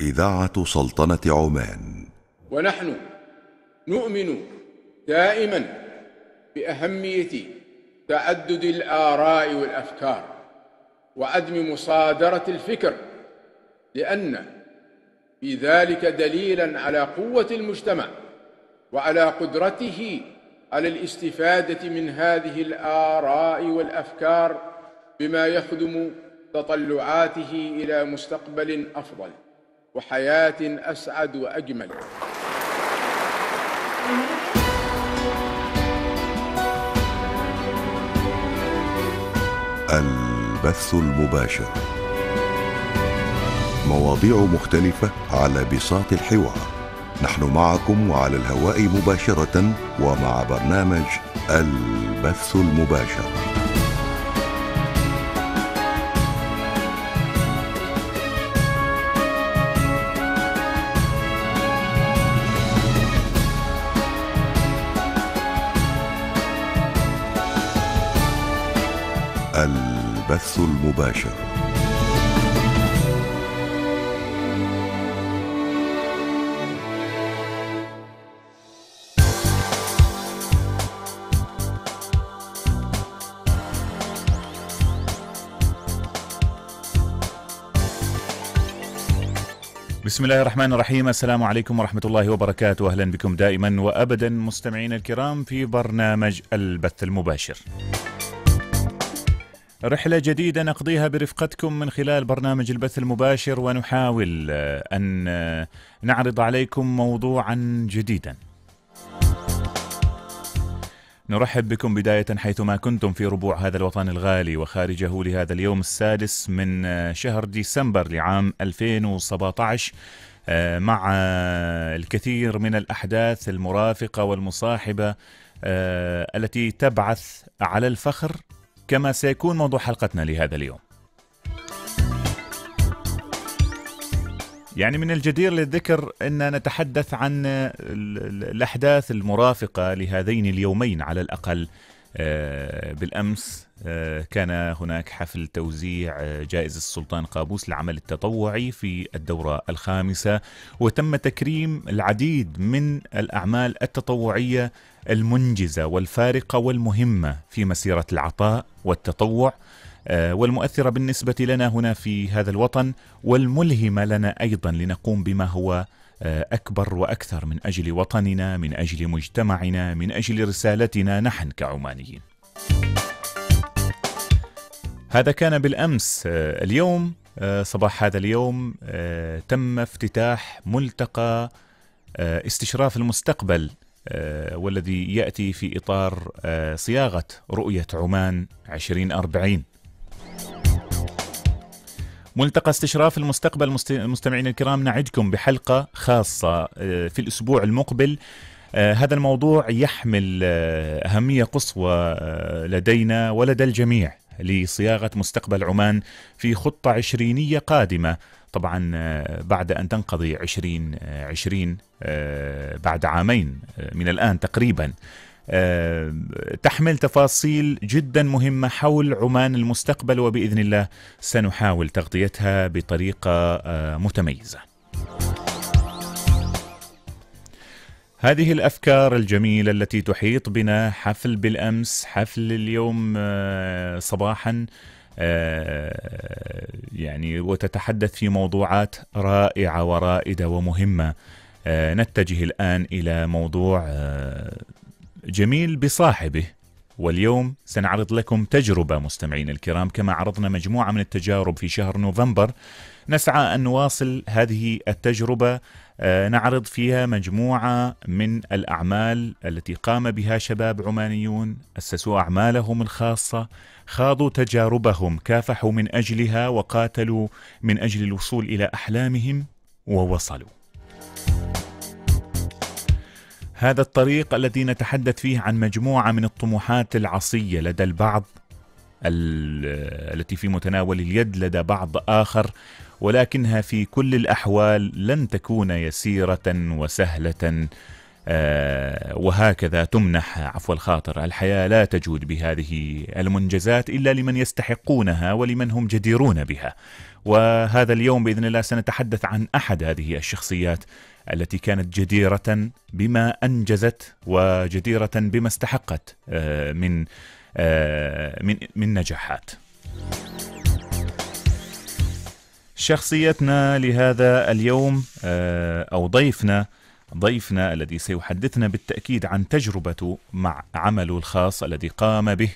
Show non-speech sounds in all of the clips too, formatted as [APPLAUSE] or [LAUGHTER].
إذاعة سلطنة عمان ونحن نؤمن دائما بأهمية تعدد الآراء والأفكار وعدم مصادرة الفكر لأن في ذلك دليلا على قوة المجتمع وعلى قدرته على الاستفادة من هذه الآراء والأفكار بما يخدم تطلعاته إلى مستقبل أفضل وحياة أسعد وأجمل البث المباشر مواضيع مختلفة على بساط الحوار نحن معكم وعلى الهواء مباشرة ومع برنامج البث المباشر البث المباشر بسم الله الرحمن الرحيم السلام عليكم ورحمة الله وبركاته أهلا بكم دائما وأبدا مستمعين الكرام في برنامج البث المباشر رحلة جديدة نقضيها برفقتكم من خلال برنامج البث المباشر ونحاول آه، أن آه، نعرض عليكم موضوعا جديدا نرحب بكم بداية حيثما كنتم في ربوع هذا الوطن الغالي وخارجه لهذا اليوم السادس من آه، شهر ديسمبر لعام 2017 مع الكثير من الأحداث المرافقة والمصاحبة التي تبعث على الفخر كما سيكون موضوع حلقتنا لهذا اليوم يعني من الجدير للذكر أن نتحدث عن الأحداث المرافقة لهذين اليومين على الأقل آه، بالأمس آه، كان هناك حفل توزيع آه، جائزة السلطان قابوس للعمل التطوعي في الدورة الخامسة وتم تكريم العديد من الأعمال التطوعية المنجزة والفارقة والمهمة في مسيرة العطاء والتطوع والمؤثرة بالنسبة لنا هنا في هذا الوطن والملهمة لنا أيضا لنقوم بما هو آه، اكبر واكثر من اجل وطننا من اجل مجتمعنا من اجل رسالتنا نحن كعمانيين هذا كان بالامس آه، اليوم آه، صباح هذا اليوم تم افتتاح ملتقى استشراف المستقبل والذي ياتي في اطار صياغه رؤيه عمان 2040 ملتقى استشراف المستقبل مستمعين الكرام نعدكم بحلقة خاصة آه، في الأسبوع المقبل آه، هذا الموضوع يحمل آه، أهمية قصوى لدينا ولدى الجميع لصياغة مستقبل عمان في خطة عشرينية قادمة طبعا بعد أن تنقضي عشرين عشرين بعد عامين من الآن تقريباً تحمل تفاصيل جدا مهمة حول عمان المستقبل وبإذن الله سنحاول تغطيتها بطريقة آه، متميزة هذه الافكار الجميله التي تحيط بنا حفل بالامس حفل اليوم آه، صباحا آه، يعني وتتحدث في موضوعات رائعه ورائده ومهمه نتجه الان الى موضوع جميل بصاحبه واليوم سنعرض لكم تجربة مستمعين الكرام كما عرضنا مجموعة من التجارب في شهر نوفمبر نسعى أن نواصل هذه التجربة آه، نعرض فيها مجموعة من الأعمال التي قام بها شباب عمانيون أسسوا أعمالهم الخاصة خاضوا تجاربهم كافحوا من أجلها وقاتلوا من أجل الوصول إلى أحلامهم ووصلوا هذا الطريق الذي نتحدث فيه عن مجموعه من الطموحات العصيه لدى البعض التي في متناول اليد لدى بعض اخر ولكنها في كل الاحوال لن تكون يسيره وسهله آه، وهكذا تمنح عفو الخاطر الحياة لا تجود بهذه المنجزات إلا لمن يستحقونها ولمن هم جديرون بها وهذا اليوم بإذن الله سنتحدث عن أحد هذه الشخصيات التي كانت جديرة بما أنجزت وجديرة بما استحقت آه، من آه، من من نجاحات. شخصيتنا لهذا اليوم او ضيفنا ضيفنا الذي سيحدثنا بالتأكيد عن تجربته مع عمله الخاص الذي قام به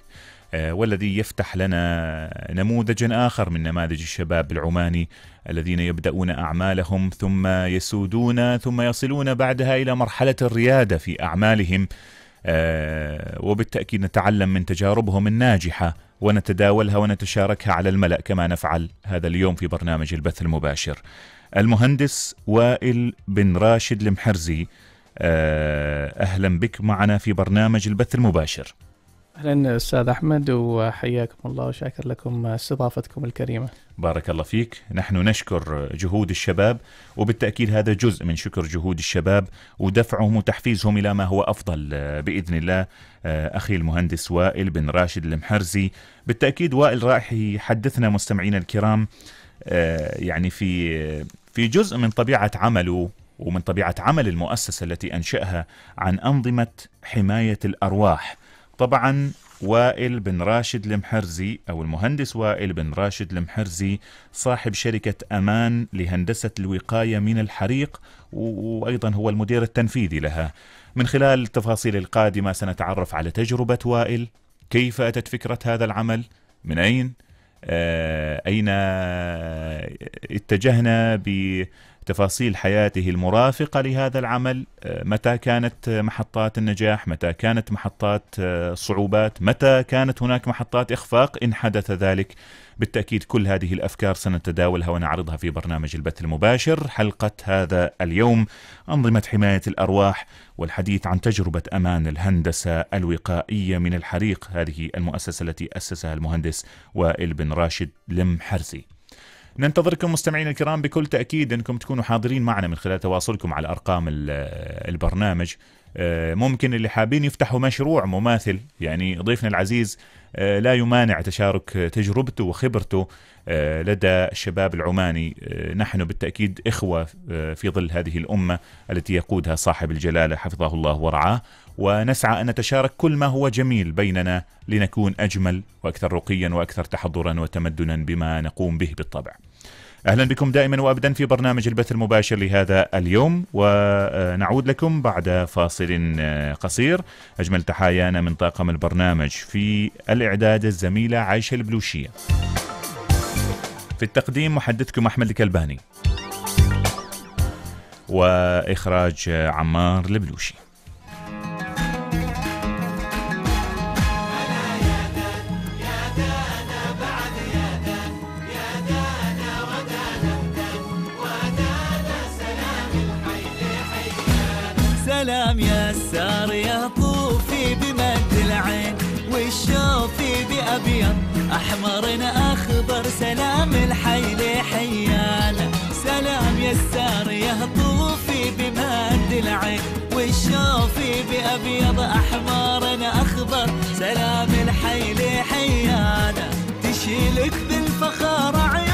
آه، والذي يفتح لنا نموذجا آخر من نماذج الشباب العماني الذين يبدأون أعمالهم ثم يسودون ثم يصلون بعدها إلى مرحلة الريادة في أعمالهم آه، وبالتأكيد نتعلم من تجاربهم الناجحة ونتداولها ونتشاركها على الملأ كما نفعل هذا اليوم في برنامج البث المباشر المهندس وائل بن راشد المحرزي آه، أهلا بك معنا في برنامج البث المباشر اهلا استاذ احمد وحياكم الله وشاكر لكم استضافتكم الكريمه. بارك الله فيك، نحن نشكر جهود الشباب وبالتاكيد هذا جزء من شكر جهود الشباب ودفعهم وتحفيزهم الى ما هو افضل آه، باذن الله آه، اخي المهندس وائل بن راشد المحرزي، بالتاكيد وائل راح يحدثنا مستمعينا الكرام يعني في في جزء من طبيعة عمله ومن طبيعة عمل المؤسسة التي أنشأها عن أنظمة حماية الأرواح طبعا وائل بن راشد المحرزي أو المهندس وائل بن راشد المحرزي صاحب شركة أمان لهندسة الوقاية من الحريق وأيضا هو المدير التنفيذي لها من خلال التفاصيل القادمة سنتعرف على تجربة وائل كيف أتت فكرة هذا العمل من أين أين اتجهنا ب تفاصيل حياته المرافقة لهذا العمل آه، متى كانت محطات النجاح متى كانت محطات آه، صعوبات متى كانت هناك محطات إخفاق إن حدث ذلك بالتأكيد كل هذه الأفكار سنتداولها ونعرضها في برنامج البث المباشر حلقة هذا اليوم أنظمة حماية الأرواح والحديث عن تجربة أمان الهندسة الوقائية من الحريق هذه المؤسسة التي أسسها المهندس وائل بن راشد لمحرزي ننتظركم مستمعينا الكرام بكل تأكيد أنكم تكونوا حاضرين معنا من خلال تواصلكم على أرقام البرنامج آه، ممكن اللي حابين يفتحوا مشروع مماثل يعني ضيفنا العزيز آه، لا يمانع تشارك تجربته وخبرته آه، لدى الشباب العماني نحن بالتأكيد إخوة في ظل هذه الأمة التي يقودها صاحب الجلالة حفظه الله ورعاه ونسعى أن نتشارك كل ما هو جميل بيننا لنكون أجمل وأكثر رقيا وأكثر تحضرا وتمدنا بما نقوم به بالطبع أهلا بكم دائما وأبدا في برنامج البث المباشر لهذا اليوم ونعود لكم بعد فاصل قصير أجمل تحايانا من طاقم البرنامج في الإعداد الزميلة عائشة البلوشية في التقديم محدثكم أحمد الكلباني وإخراج عمار البلوشي سلام يا سار يا طوفي بمد العين والشوفي بأبيض أحمر أخضر سلام الحي لحيانا سلام يا سار يا طوفي بمد العين والشوفي بأبيض أحمر أخضر سلام الحي لحيانا تشيلك بالفخار عيون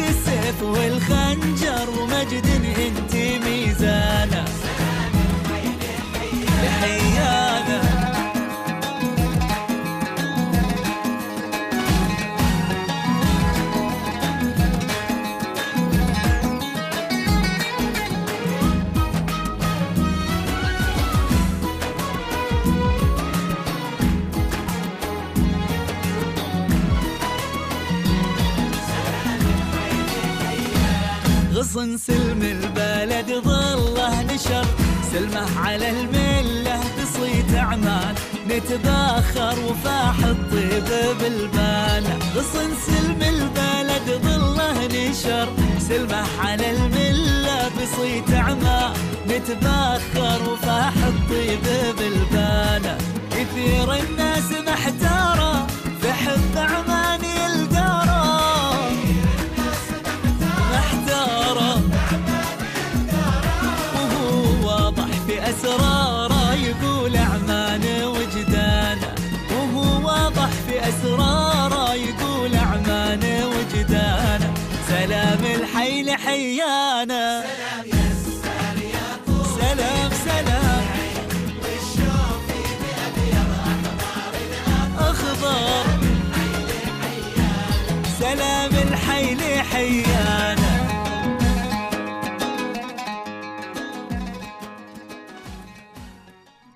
الكسف والخنجر ومجد انت حصن سلم البلد ظله نشر سلمه على المله بصيت اعمال نتباخر وفاح الطيب بالبال غصن سلم البلد ظله نشر سلمه على المله بصيت اعمال نتباخر وفاح الطيب بالبال كثير الناس محتاره في حب اعمال في أسراره يقول أعمال وجدانه وهو واضح في أسراره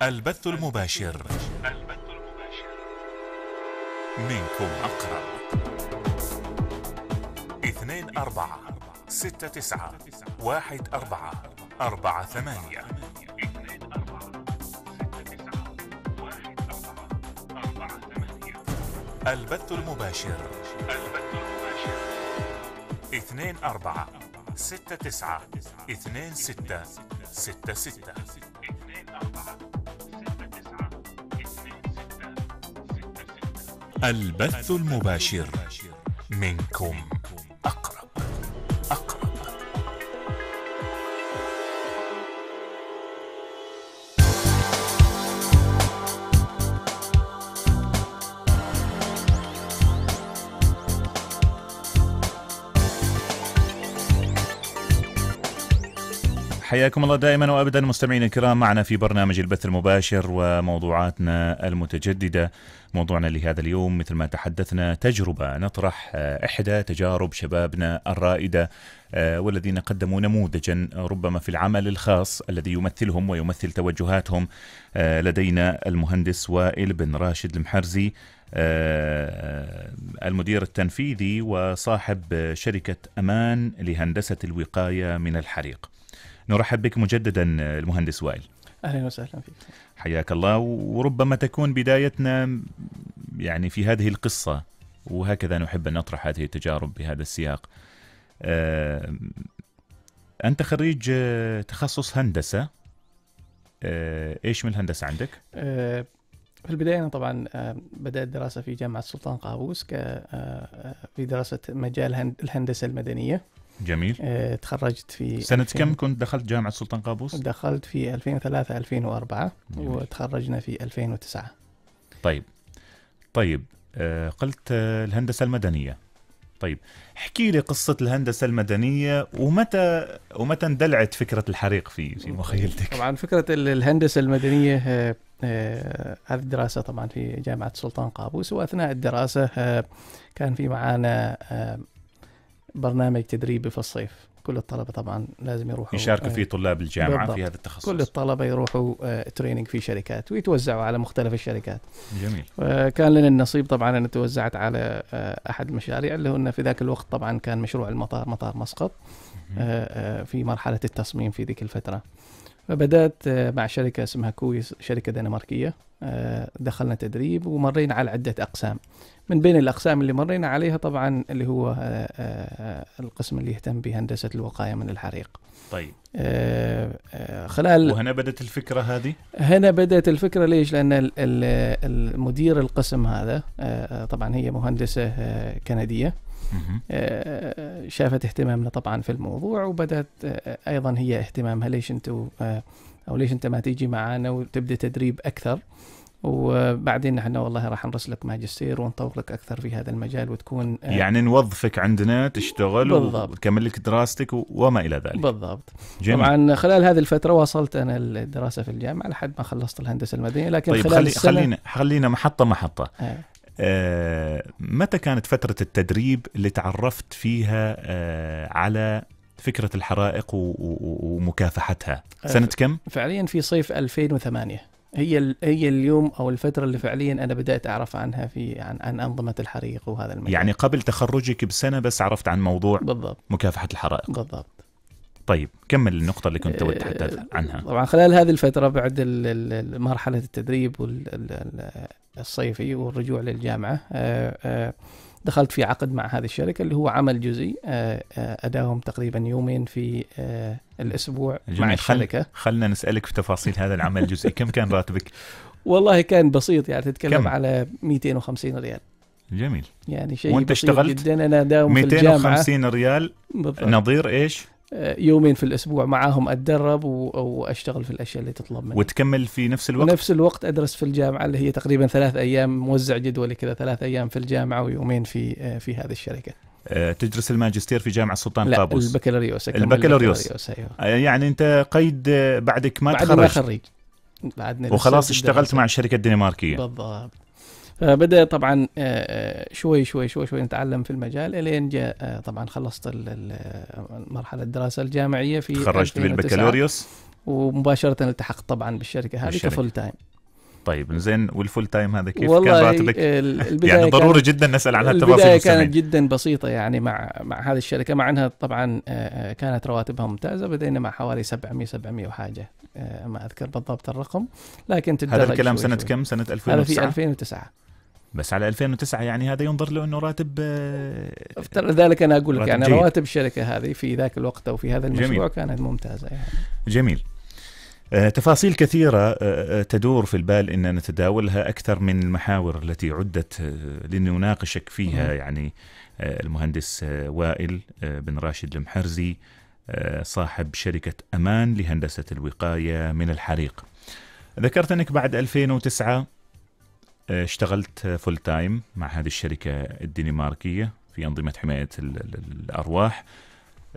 البث المباشر البث المباشر منكم أقرب اثنين أربعة ستة تسعة واحد أربعة أربعة ثمانية البث المباشر البث المباشر اثنين أربعة ستة تسعة اثنين ستة ستة ستة اثنين أربعة البث المباشر منكم حياكم الله دائما وابدا مستمعينا الكرام معنا في برنامج البث المباشر وموضوعاتنا المتجدده موضوعنا لهذا اليوم مثل ما تحدثنا تجربه نطرح آه، احدى تجارب شبابنا الرائده آه، والذين قدموا نموذجا ربما في العمل الخاص الذي يمثلهم ويمثل توجهاتهم آه، لدينا المهندس وائل بن راشد المحرزي المدير التنفيذي وصاحب شركه امان لهندسه الوقايه من الحريق. نرحب بك مجددا المهندس وائل اهلا وسهلا فيك حياك الله وربما تكون بدايتنا يعني في هذه القصه وهكذا نحب ان نطرح هذه التجارب بهذا السياق آه، انت خريج آه، تخصص هندسه آه، ايش من الهندسه عندك في البداية أنا طبعا بدأت دراسة في جامعة سلطان قابوس في دراسة مجال الهندسة المدنية جميل آه، تخرجت في سنة كم كنت دخلت جامعة سلطان قابوس؟ دخلت في 2003 2004 جميل. وتخرجنا في 2009 طيب طيب آه، قلت آه، الهندسة المدنية طيب احكي لي قصة الهندسة المدنية ومتى ومتى اندلعت فكرة الحريق في في مخيلتك؟ طيب. طبعا فكرة الهندسة المدنية هذه الدراسة طبعا في جامعة سلطان قابوس وأثناء الدراسة كان في معانا برنامج تدريبي في الصيف كل الطلبه طبعا لازم يروحوا يشاركوا فيه آه، طلاب الجامعه بالضبط. في هذا التخصص كل الطلبه يروحوا تريننج آه، في شركات ويتوزعوا على مختلف الشركات جميل آه، كان لنا النصيب طبعا ان توزعت على احد المشاريع اللي هن في ذاك الوقت طبعا كان مشروع المطار مطار مسقط في مرحله التصميم في ذيك الفتره فبدأت آه، مع شركة اسمها كويس شركة دنماركية آه، دخلنا تدريب ومرينا على عدة أقسام من بين الأقسام اللي مرينا عليها طبعا اللي هو آه، القسم اللي يهتم بهندسة الوقاية من الحريق طيب خلال وهنا بدأت الفكرة هذه؟ هنا بدأت الفكرة ليش؟ لأن المدير القسم هذا طبعا هي مهندسة كندية آه، شافت اهتمامنا طبعا في الموضوع وبدات آه، آه، ايضا هي اهتمامها ليش انتوا او ليش انت ما تيجي معانا وتبدا تدريب اكثر وبعدين احنا والله راح نرسلك ماجستير ونطور لك اكثر في هذا المجال وتكون يعني نوظفك عندنا تشتغل بالضبط. وتكمل لك دراستك وما الى ذلك بالضبط جميل. طبعا خلال هذه الفتره واصلت انا الدراسه في الجامعه لحد ما خلصت الهندسه المدنيه لكن طيب خلال خلي السنة... خلينا خلينا محطه محطه آه. آه، متى كانت فترة التدريب اللي تعرفت فيها آه، على فكرة الحرائق ومكافحتها آه، سنة كم؟ فعليا في صيف 2008 هي هي اليوم او الفتره اللي فعليا انا بدات اعرف عنها في عن, عن انظمه الحريق وهذا المجال يعني قبل تخرجك بسنه بس عرفت عن موضوع بالضبط مكافحه الحرائق بالضبط طيب كمل النقطة اللي كنت تود تتحدث عنها. طبعا خلال هذه الفترة بعد مرحلة التدريب الصيفي والرجوع للجامعه آه، آه، دخلت في عقد مع هذه الشركه اللي هو عمل جزئي آه، اداهم تقريبا يومين في الاسبوع جميل. مع الشركه خلنا نسالك في تفاصيل هذا العمل الجزئي كم كان راتبك والله كان بسيط يعني تتكلم كم؟ على 250 ريال جميل يعني شيء وانت اشتغلت جدا انا داوم 250 في الجامعه 250 ريال بالضبط. نظير ايش يومين في الاسبوع معاهم اتدرب واشتغل في الاشياء اللي تطلب مني وتكمل في نفس الوقت نفس الوقت ادرس في الجامعه اللي هي تقريبا ثلاث ايام موزع جدولي كذا ثلاث ايام في الجامعه ويومين في آه، في هذه الشركه آه، تدرس الماجستير في جامعه السلطان لا قابوس البكالوريوس البكالوريوس أيوه. آه، يعني انت قيد بعدك ما بعد تخرج ما خريج بعدني وخلاص اشتغلت مع الشركه الدنماركيه بالضبط فبدا آه، طبعا آه، آه، شوي شوي شوي شوي نتعلم في المجال الين جاء طبعا خلصت مرحله الدراسه الجامعيه في تخرجت بالبكالوريوس ومباشره التحقت طبعا بالشركه هذه كفول تايم طيب زين والفول تايم هذا كيف والله كان راتبك؟ [LAUGHS] يعني ضروري جدا نسال عن هالتفاصيل البدايه كانت جدا بسيطه يعني مع مع هذه الشركه مع انها طبعا كانت رواتبها ممتازه بدينا مع حوالي 700 700 وحاجه ما اذكر بالضبط الرقم لكن تدرج هذا الكلام شوي سنه شوي. كم؟ سنه 2009 هذا في 2009 بس على 2009 يعني هذا ينظر له انه راتب آه، افترض ذلك انا اقول لك يعني جيد. رواتب الشركه هذه في ذاك الوقت او في هذا المشروع جميل. كانت ممتازه يعني. جميل آه، تفاصيل كثيرة آه، تدور في البال إن نتداولها أكثر من المحاور التي عدت لنناقشك فيها يعني المهندس وائل بن راشد المحرزي صاحب شركة أمان لهندسة الوقاية من الحريق ذكرت أنك بعد 2009 آه، اشتغلت فول تايم مع هذه الشركة الدنماركية في أنظمة حماية الأرواح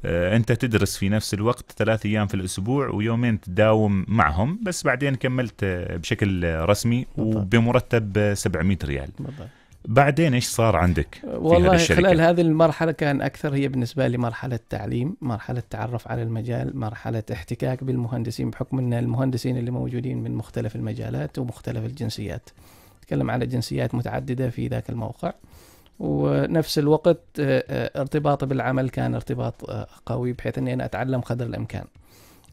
آه، أنت تدرس في نفس الوقت ثلاث أيام في الأسبوع ويومين تداوم معهم بس بعدين كملت آه، بشكل رسمي وبمرتب 700 ريال بالضبط. بعدين ايش صار عندك في والله هذه خلال هذه المرحله كان اكثر هي بالنسبه لي مرحله تعليم مرحله تعرف على المجال مرحله احتكاك بالمهندسين بحكم ان المهندسين اللي موجودين من مختلف المجالات ومختلف الجنسيات نتكلم على جنسيات متعدده في ذاك الموقع ونفس الوقت آه، آه، ارتباطي بالعمل كان ارتباط آه، قوي بحيث اني انا اتعلم قدر الامكان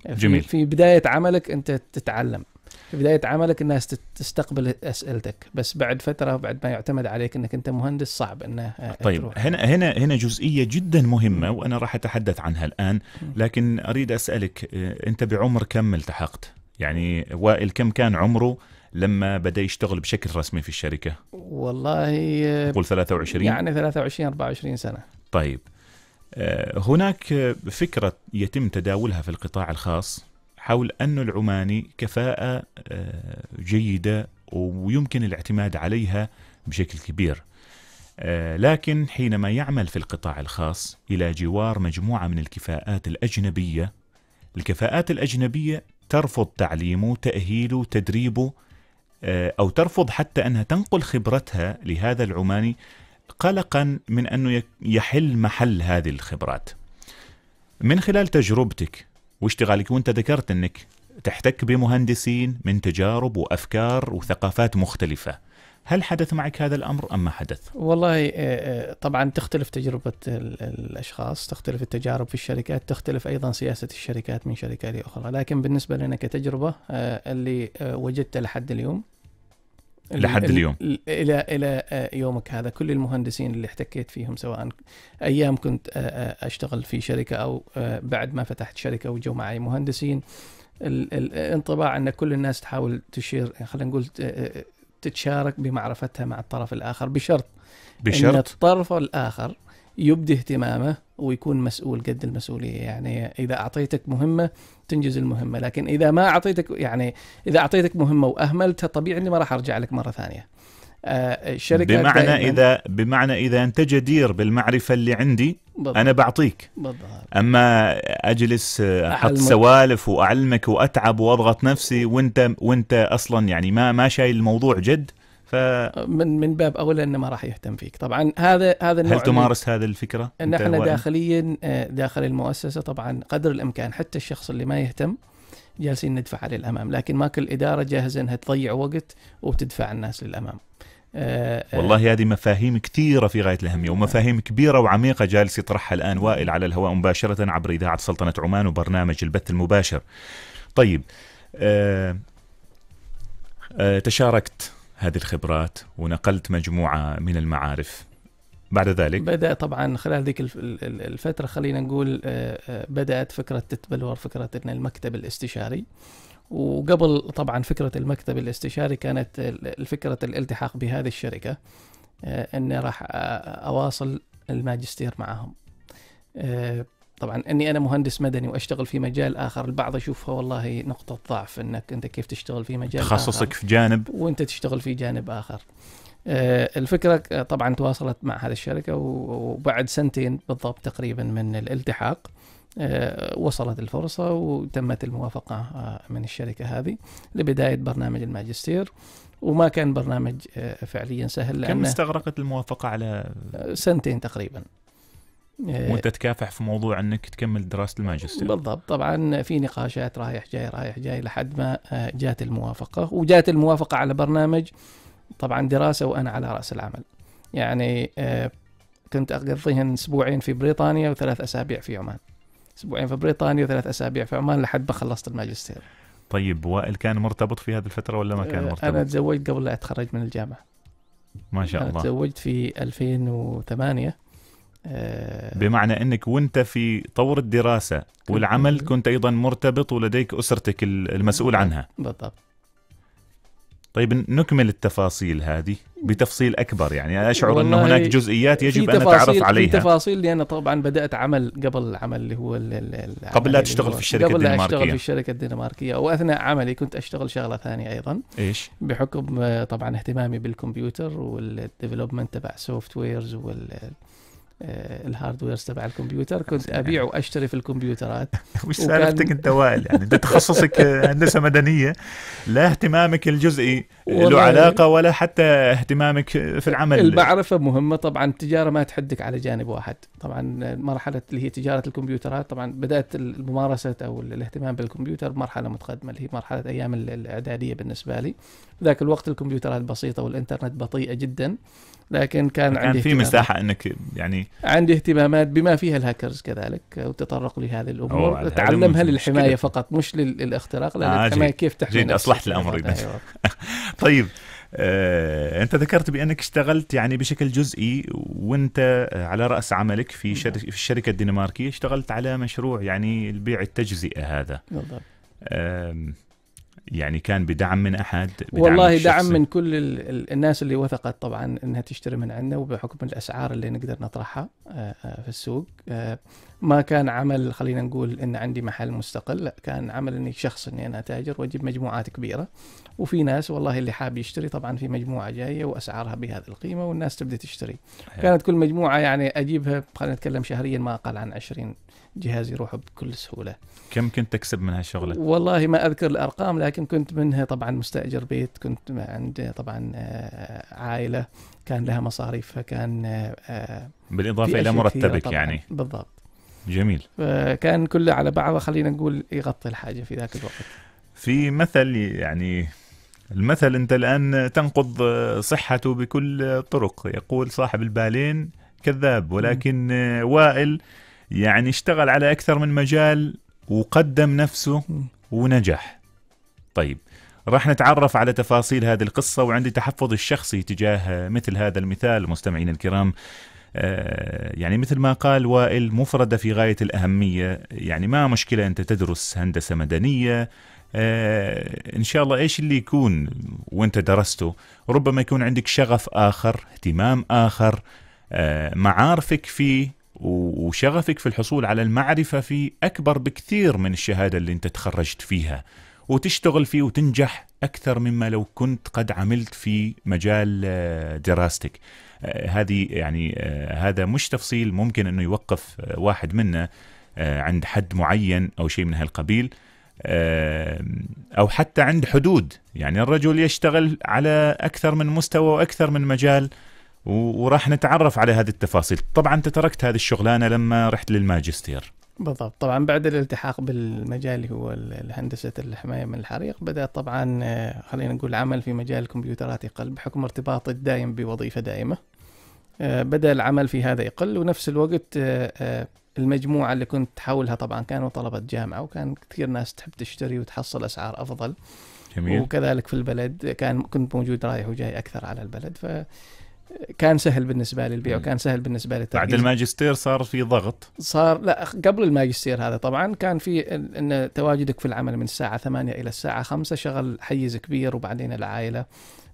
جميل في بدايه عملك انت تتعلم في بدايه عملك الناس تستقبل اسئلتك بس بعد فتره بعد ما يعتمد عليك انك انت مهندس صعب انه طيب تروح. هنا هنا هنا جزئيه جدا مهمه وانا راح اتحدث عنها الان لكن اريد اسالك انت بعمر كم التحقت يعني وائل كم كان عمره لما بدا يشتغل بشكل رسمي في الشركه؟ والله قول 23 يعني 23 24 سنه طيب آه، هناك آه، فكره يتم تداولها في القطاع الخاص حول أن العماني كفاءة آه، جيدة ويمكن الاعتماد عليها بشكل كبير لكن حينما يعمل في القطاع الخاص إلى جوار مجموعة من الكفاءات الأجنبية الكفاءات الأجنبية ترفض تعليمه تأهيله تدريبه آه، أو ترفض حتى أنها تنقل خبرتها لهذا العماني قلقا من أنه يحل محل هذه الخبرات من خلال تجربتك واشتغالك وانت ذكرت أنك تحتك بمهندسين من تجارب وأفكار وثقافات مختلفة هل حدث معك هذا الامر ام ما حدث؟ والله آه، آه، طبعا تختلف تجربه الاشخاص، تختلف التجارب في الشركات، تختلف ايضا سياسه الشركات من شركه لاخرى، لكن بالنسبه لنا كتجربه آه، اللي وجدته لحد اليوم لحد اليوم الى الى يومك هذا كل المهندسين اللي احتكيت فيهم سواء ايام كنت اشتغل في شركه او بعد ما فتحت شركه وجوا معي مهندسين الانطباع ان كل الناس تحاول تشير خلينا نقول تتشارك بمعرفتها مع الطرف الآخر بشرط بشرط أن الطرف الآخر يبدي اهتمامه ويكون مسؤول قد المسؤولية يعني إذا أعطيتك مهمة تنجز المهمة لكن إذا ما أعطيتك يعني إذا أعطيتك مهمة وأهملتها طبيعي أني ما راح أرجع لك مرة ثانية الشركه بمعنى دائماً. اذا بمعنى اذا انت جدير بالمعرفه اللي عندي بالضبط. انا بعطيك بالضبط. اما اجلس احط سوالف واعلمك واتعب واضغط نفسي وانت وانت اصلا يعني ما ما شايل الموضوع جد ف من من باب اولى انه ما راح يهتم فيك طبعا هذا هذا هل تمارس هذه الفكره نحن داخليا آه، داخل المؤسسه طبعا قدر الامكان حتى الشخص اللي ما يهتم جالسين ندفع للامام لكن ما كل اداره جاهزه انها تضيع وقت وتدفع الناس للامام والله هذه مفاهيم كثيرة في غاية الأهمية ومفاهيم كبيرة وعميقة جالس يطرحها الآن وائل على الهواء مباشرة عبر إذاعة سلطنة عمان وبرنامج البث المباشر طيب آه، آه، تشاركت هذه الخبرات ونقلت مجموعة من المعارف بعد ذلك بدأ طبعا خلال ذيك الفترة خلينا نقول آه، بدأت فكرة تتبلور فكرة أن المكتب الاستشاري وقبل طبعا فكرة المكتب الاستشاري كانت فكرة الالتحاق بهذه الشركة آه، أني راح أواصل الماجستير معهم آه، طبعا اني انا مهندس مدني واشتغل في مجال اخر البعض يشوفها والله نقطه ضعف انك انت كيف تشتغل في مجال تخصصك في جانب وانت تشتغل في جانب اخر آه، الفكره طبعا تواصلت مع هذه الشركه وبعد سنتين بالضبط تقريبا من الالتحاق آه، وصلت الفرصة وتمت الموافقة آه، من الشركة هذه لبداية برنامج الماجستير وما كان برنامج آه، فعليا سهل كم استغرقت الموافقة على سنتين تقريبا وانت تكافح في موضوع انك تكمل دراسه الماجستير بالضبط طبعا في نقاشات رايح جاي رايح جاي لحد ما جات الموافقه وجات الموافقه على برنامج طبعا دراسه وانا على راس العمل يعني كنت اقضيهن اسبوعين في بريطانيا وثلاث اسابيع في عمان اسبوعين في بريطانيا وثلاث اسابيع في عمان لحد ما خلصت الماجستير طيب وائل كان مرتبط في هذه الفتره ولا ما كان أه، مرتبط انا تزوجت قبل لا اتخرج من الجامعه ما شاء الله تزوجت في 2008 أه، بمعنى انك وانت في طور الدراسه والعمل أه. كنت ايضا مرتبط ولديك اسرتك المسؤول نعم، عنها بالضبط طيب نكمل التفاصيل هذه بتفصيل اكبر يعني انا اشعر انه هناك جزئيات يجب ان اتعرف عليها في تفاصيل لان طبعا بدات عمل قبل العمل اللي هو العمل قبل لا تشتغل في الشركه قبل الدنماركيه قبل لا اشتغل في الشركه الدنماركيه واثناء عملي كنت اشتغل شغله ثانيه ايضا ايش بحكم آه، طبعا اهتمامي بالكمبيوتر والديفلوبمنت تبع سوفت ويرز وال آه، الهاردويرز تبع الكمبيوتر [LAUGHS] كنت ابيع واشتري في الكمبيوترات وش [LAUGHS] سالفتك انت وائل يعني انت تخصصك [LAUGHS] هندسه مدنيه لا اهتمامك الجزئي له علاقه ولا حتى اهتمامك في العمل المعرفه مهمه طبعا التجاره ما تحدك على جانب واحد طبعا مرحله اللي هي تجاره الكمبيوترات طبعا بدات الممارسه او الاهتمام بالكمبيوتر مرحله متقدمه اللي هي مرحله ايام الاعداديه بالنسبه لي ذاك الوقت الكمبيوترات بسيطه والانترنت بطيئه جدا لكن كان, كان عندي في مساحه انك يعني عندي اهتمامات بما فيها الهاكرز كذلك وتطرق لهذه الامور تعلمها للحمايه فقط مش للاختراق لا آه للحمايه كيف تحمي جيد اصلحت الامر اذا أيوة. [LAUGHS] طيب آه، انت ذكرت بانك اشتغلت يعني بشكل جزئي وانت على راس عملك في شرك نعم. في الشركه الدنماركيه اشتغلت على مشروع يعني البيع التجزئه هذا بالضبط يعني كان بدعم من احد بدعم والله الشخصي. دعم من كل الناس اللي وثقت طبعا انها تشتري من عندنا وبحكم الاسعار اللي نقدر نطرحها آه، آه، في السوق آه، ما كان عمل خلينا نقول ان عندي محل مستقل لا كان عمل اني شخص اني انا تاجر واجيب مجموعات كبيره وفي ناس والله اللي حاب يشتري طبعا في مجموعه جايه واسعارها بهذه القيمه والناس تبدا تشتري كانت كل مجموعه يعني اجيبها خلينا نتكلم شهريا ما اقل عن 20 جهاز يروح بكل سهوله. كم كنت تكسب من هالشغله؟ والله ما اذكر الارقام لكن كنت منها طبعا مستاجر بيت، كنت عندي طبعا آه، عائله كان لها مصاريف فكان آه، آه، بالاضافه الى مرتبك يعني بالضبط. جميل. كان كله على بعضه خلينا نقول يغطي الحاجه في ذاك الوقت. في مثل يعني المثل انت الان تنقض صحته بكل الطرق يقول صاحب البالين كذاب ولكن وائل يعني اشتغل على اكثر من مجال وقدم نفسه ونجح طيب راح نتعرف على تفاصيل هذه القصة وعندي تحفظ الشخصي تجاه مثل هذا المثال مستمعين الكرام آه، يعني مثل ما قال وائل مفردة في غاية الأهمية يعني ما مشكلة أنت تدرس هندسة مدنية آه، إن شاء الله إيش اللي يكون وأنت درسته ربما يكون عندك شغف آخر اهتمام آخر آه، معارفك فيه وشغفك في الحصول على المعرفة فيه أكبر بكثير من الشهادة اللي أنت تخرجت فيها وتشتغل فيه وتنجح أكثر مما لو كنت قد عملت في مجال آه، دراستك آه، هذه يعني آه، هذا مش تفصيل ممكن أنه يوقف واحد منا عند حد معين أو شيء من هالقبيل أو حتى عند حدود يعني الرجل يشتغل على أكثر من مستوى وأكثر من مجال وراح نتعرف على هذه التفاصيل طبعا انت تركت هذه الشغلانه لما رحت للماجستير بالضبط طبعا بعد الالتحاق بالمجال اللي هو الهندسة الحماية من الحريق بدأ طبعا آه، خلينا نقول عمل في مجال الكمبيوترات يقل بحكم ارتباطي الدائم بوظيفة دائمة آه، بدأ العمل في هذا يقل ونفس الوقت آه، المجموعة اللي كنت حولها طبعا كانوا طلبة جامعة وكان كثير ناس تحب تشتري وتحصل أسعار أفضل جميل. وكذلك في البلد كان كنت موجود رايح وجاي أكثر على البلد ف كان سهل بالنسبه لي البيع وكان سهل بالنسبه لي التركيز. بعد الماجستير صار في ضغط صار لا قبل الماجستير هذا طبعا كان في ان تواجدك في العمل من الساعه 8 الى الساعه 5 شغل حيز كبير وبعدين العائله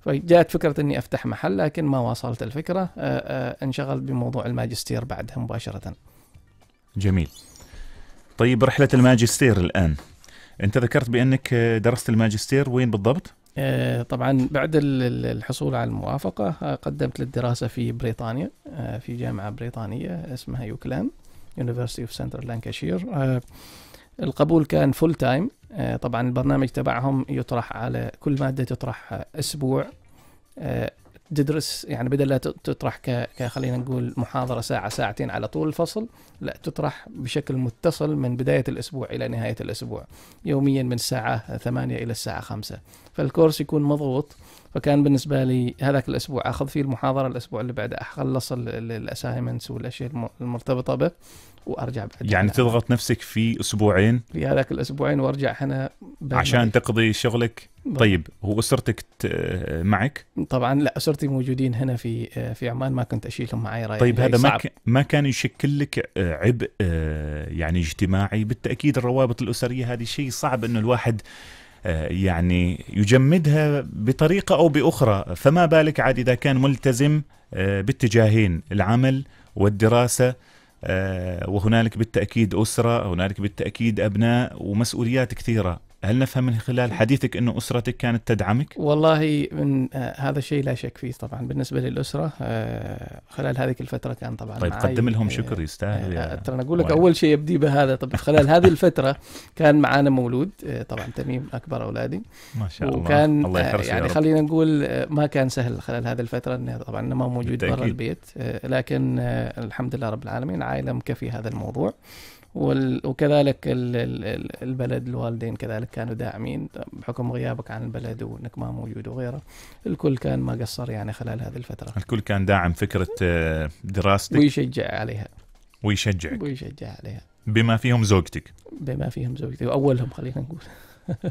فجاءت فكره اني افتح محل لكن ما واصلت الفكره انشغلت بموضوع الماجستير بعدها مباشره جميل طيب رحله الماجستير الان انت ذكرت بانك درست الماجستير وين بالضبط آه، طبعا بعد الحصول على الموافقة آه، قدمت للدراسة في بريطانيا آه، في جامعة بريطانية اسمها يوكلان University of Central Lancashire القبول كان فول تايم طبعا البرنامج تبعهم يطرح على كل مادة تطرح أسبوع تدرس يعني بدل لا تطرح ك خلينا نقول محاضره ساعه ساعتين على طول الفصل لا تطرح بشكل متصل من بدايه الاسبوع الى نهايه الاسبوع يوميا من الساعه 8 الى الساعه 5 فالكورس يكون مضغوط فكان بالنسبه لي هذاك الاسبوع اخذ فيه المحاضره الاسبوع اللي بعده اخلص الاسايمنتس والاشياء المرتبطه به وارجع بعد يعني أنا. تضغط نفسك في اسبوعين في هذاك الاسبوعين وارجع انا عشان معي. تقضي شغلك بل. طيب هو اسرتك معك؟ طبعا لا اسرتي موجودين هنا في في عمان ما كنت اشيلهم معي رايح طيب هذا ما ما كان يشكل لك آه، عبء آه، يعني اجتماعي بالتاكيد الروابط الاسريه هذه شيء صعب انه الواحد آه، يعني يجمدها بطريقه او باخرى فما بالك عاد اذا كان ملتزم باتجاهين العمل والدراسه آه، وهنالك بالتأكيد أسرة هنالك بالتأكيد أبناء ومسؤوليات كثيرة هل نفهم من خلال حديثك أن أسرتك كانت تدعمك؟ والله من آه، هذا الشيء لا شك فيه طبعا بالنسبة للأسرة آه، خلال هذه الفترة كان طبعا طيب قدم لهم آه، شكر يستاهل ترى أقول لك أول شيء يبدي بهذا طب خلال هذه الفترة كان معانا مولود طبعا تميم أكبر أولادي ما شاء الله وكان الله يعني خلينا نقول ما كان سهل خلال هذه الفترة أنه طبعا ما موجود برا البيت لكن الحمد لله رب العالمين عائلة مكفي هذا الموضوع وكذلك البلد الوالدين كذلك كانوا داعمين بحكم غيابك عن البلد وانك ما موجود وغيره الكل كان ما قصر يعني خلال هذه الفتره الكل كان داعم فكره آه، دراستك ويشجع عليها ويشجعك ويشجع عليها بما فيهم زوجتك بما فيهم زوجتي واولهم خلينا نقول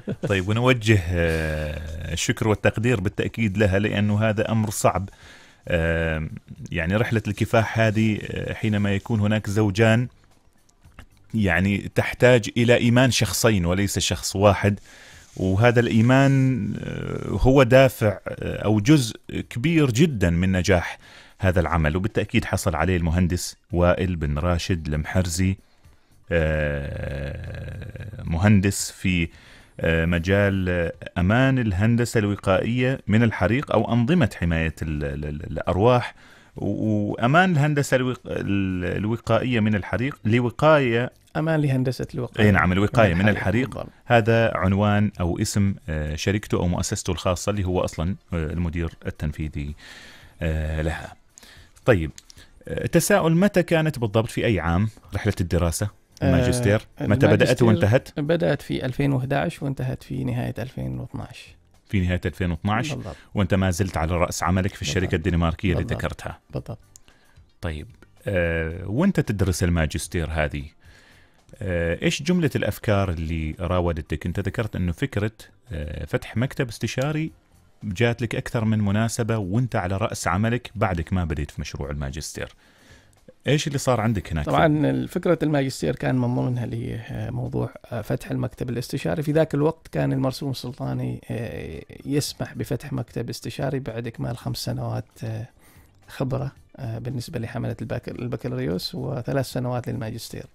[LAUGHS] طيب ونوجه آه، الشكر والتقدير بالتاكيد لها لانه هذا امر صعب يعني رحله الكفاح هذه آه، حينما يكون هناك زوجان يعني تحتاج الى ايمان شخصين وليس شخص واحد وهذا الايمان آه، هو دافع آه، او جزء كبير جدا من نجاح هذا العمل وبالتاكيد حصل عليه المهندس وائل بن راشد المحرزي آه، مهندس في مجال امان الهندسه الوقائيه من الحريق او انظمه حمايه الارواح وامان الهندسه الوق... الوقائيه من الحريق لوقايه امان لهندسه الوقايه اي نعم الوقايه من الحريق, من الحريق. هذا عنوان او اسم آه، شركته او مؤسسته الخاصه اللي هو اصلا آه، المدير التنفيذي آه، لها. طيب تساؤل متى كانت بالضبط في اي عام رحله الدراسه؟ الماجستير متى بدات وانتهت؟ بدات في 2011 وانتهت في نهايه 2012. في نهاية 2012 بالضبط. وأنت ما زلت على رأس عملك في الشركة بالضبط. الدنماركية بالضبط. اللي ذكرتها بالضبط طيب آه وأنت تدرس الماجستير هذه آه إيش جملة الأفكار اللي راودتك أنت ذكرت أنه فكرة آه فتح مكتب استشاري جات لك أكثر من مناسبة وأنت على رأس عملك بعدك ما بديت في مشروع الماجستير ايش اللي صار عندك هناك؟ طبعا فكره الماجستير كان من ضمنها اللي آه، موضوع آه، فتح المكتب الاستشاري، في ذاك الوقت كان المرسوم السلطاني آه، يسمح بفتح مكتب استشاري بعد اكمال خمس سنوات خبره بالنسبه لحمله البكالوريوس وثلاث سنوات للماجستير.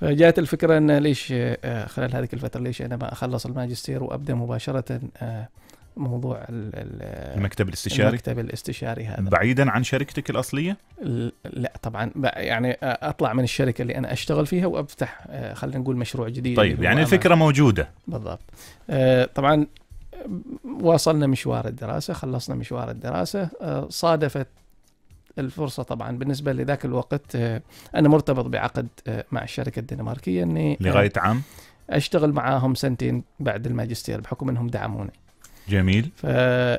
فجاءت الفكره ان ليش خلال هذه الفتره ليش انا ما اخلص الماجستير وابدا مباشره موضوع المكتب الاستشاري المكتب الاستشاري هذا بعيدا عن شركتك الاصليه؟ لا طبعا يعني اطلع من الشركه اللي انا اشتغل فيها وافتح خلينا نقول مشروع جديد طيب يعني الفكره موجوده بالضبط طبعا واصلنا مشوار الدراسه خلصنا مشوار الدراسه صادفت الفرصه طبعا بالنسبه لذاك الوقت انا مرتبط بعقد مع الشركه الدنماركيه اني لغايه عام اشتغل معاهم سنتين بعد الماجستير بحكم انهم دعموني جميل ف...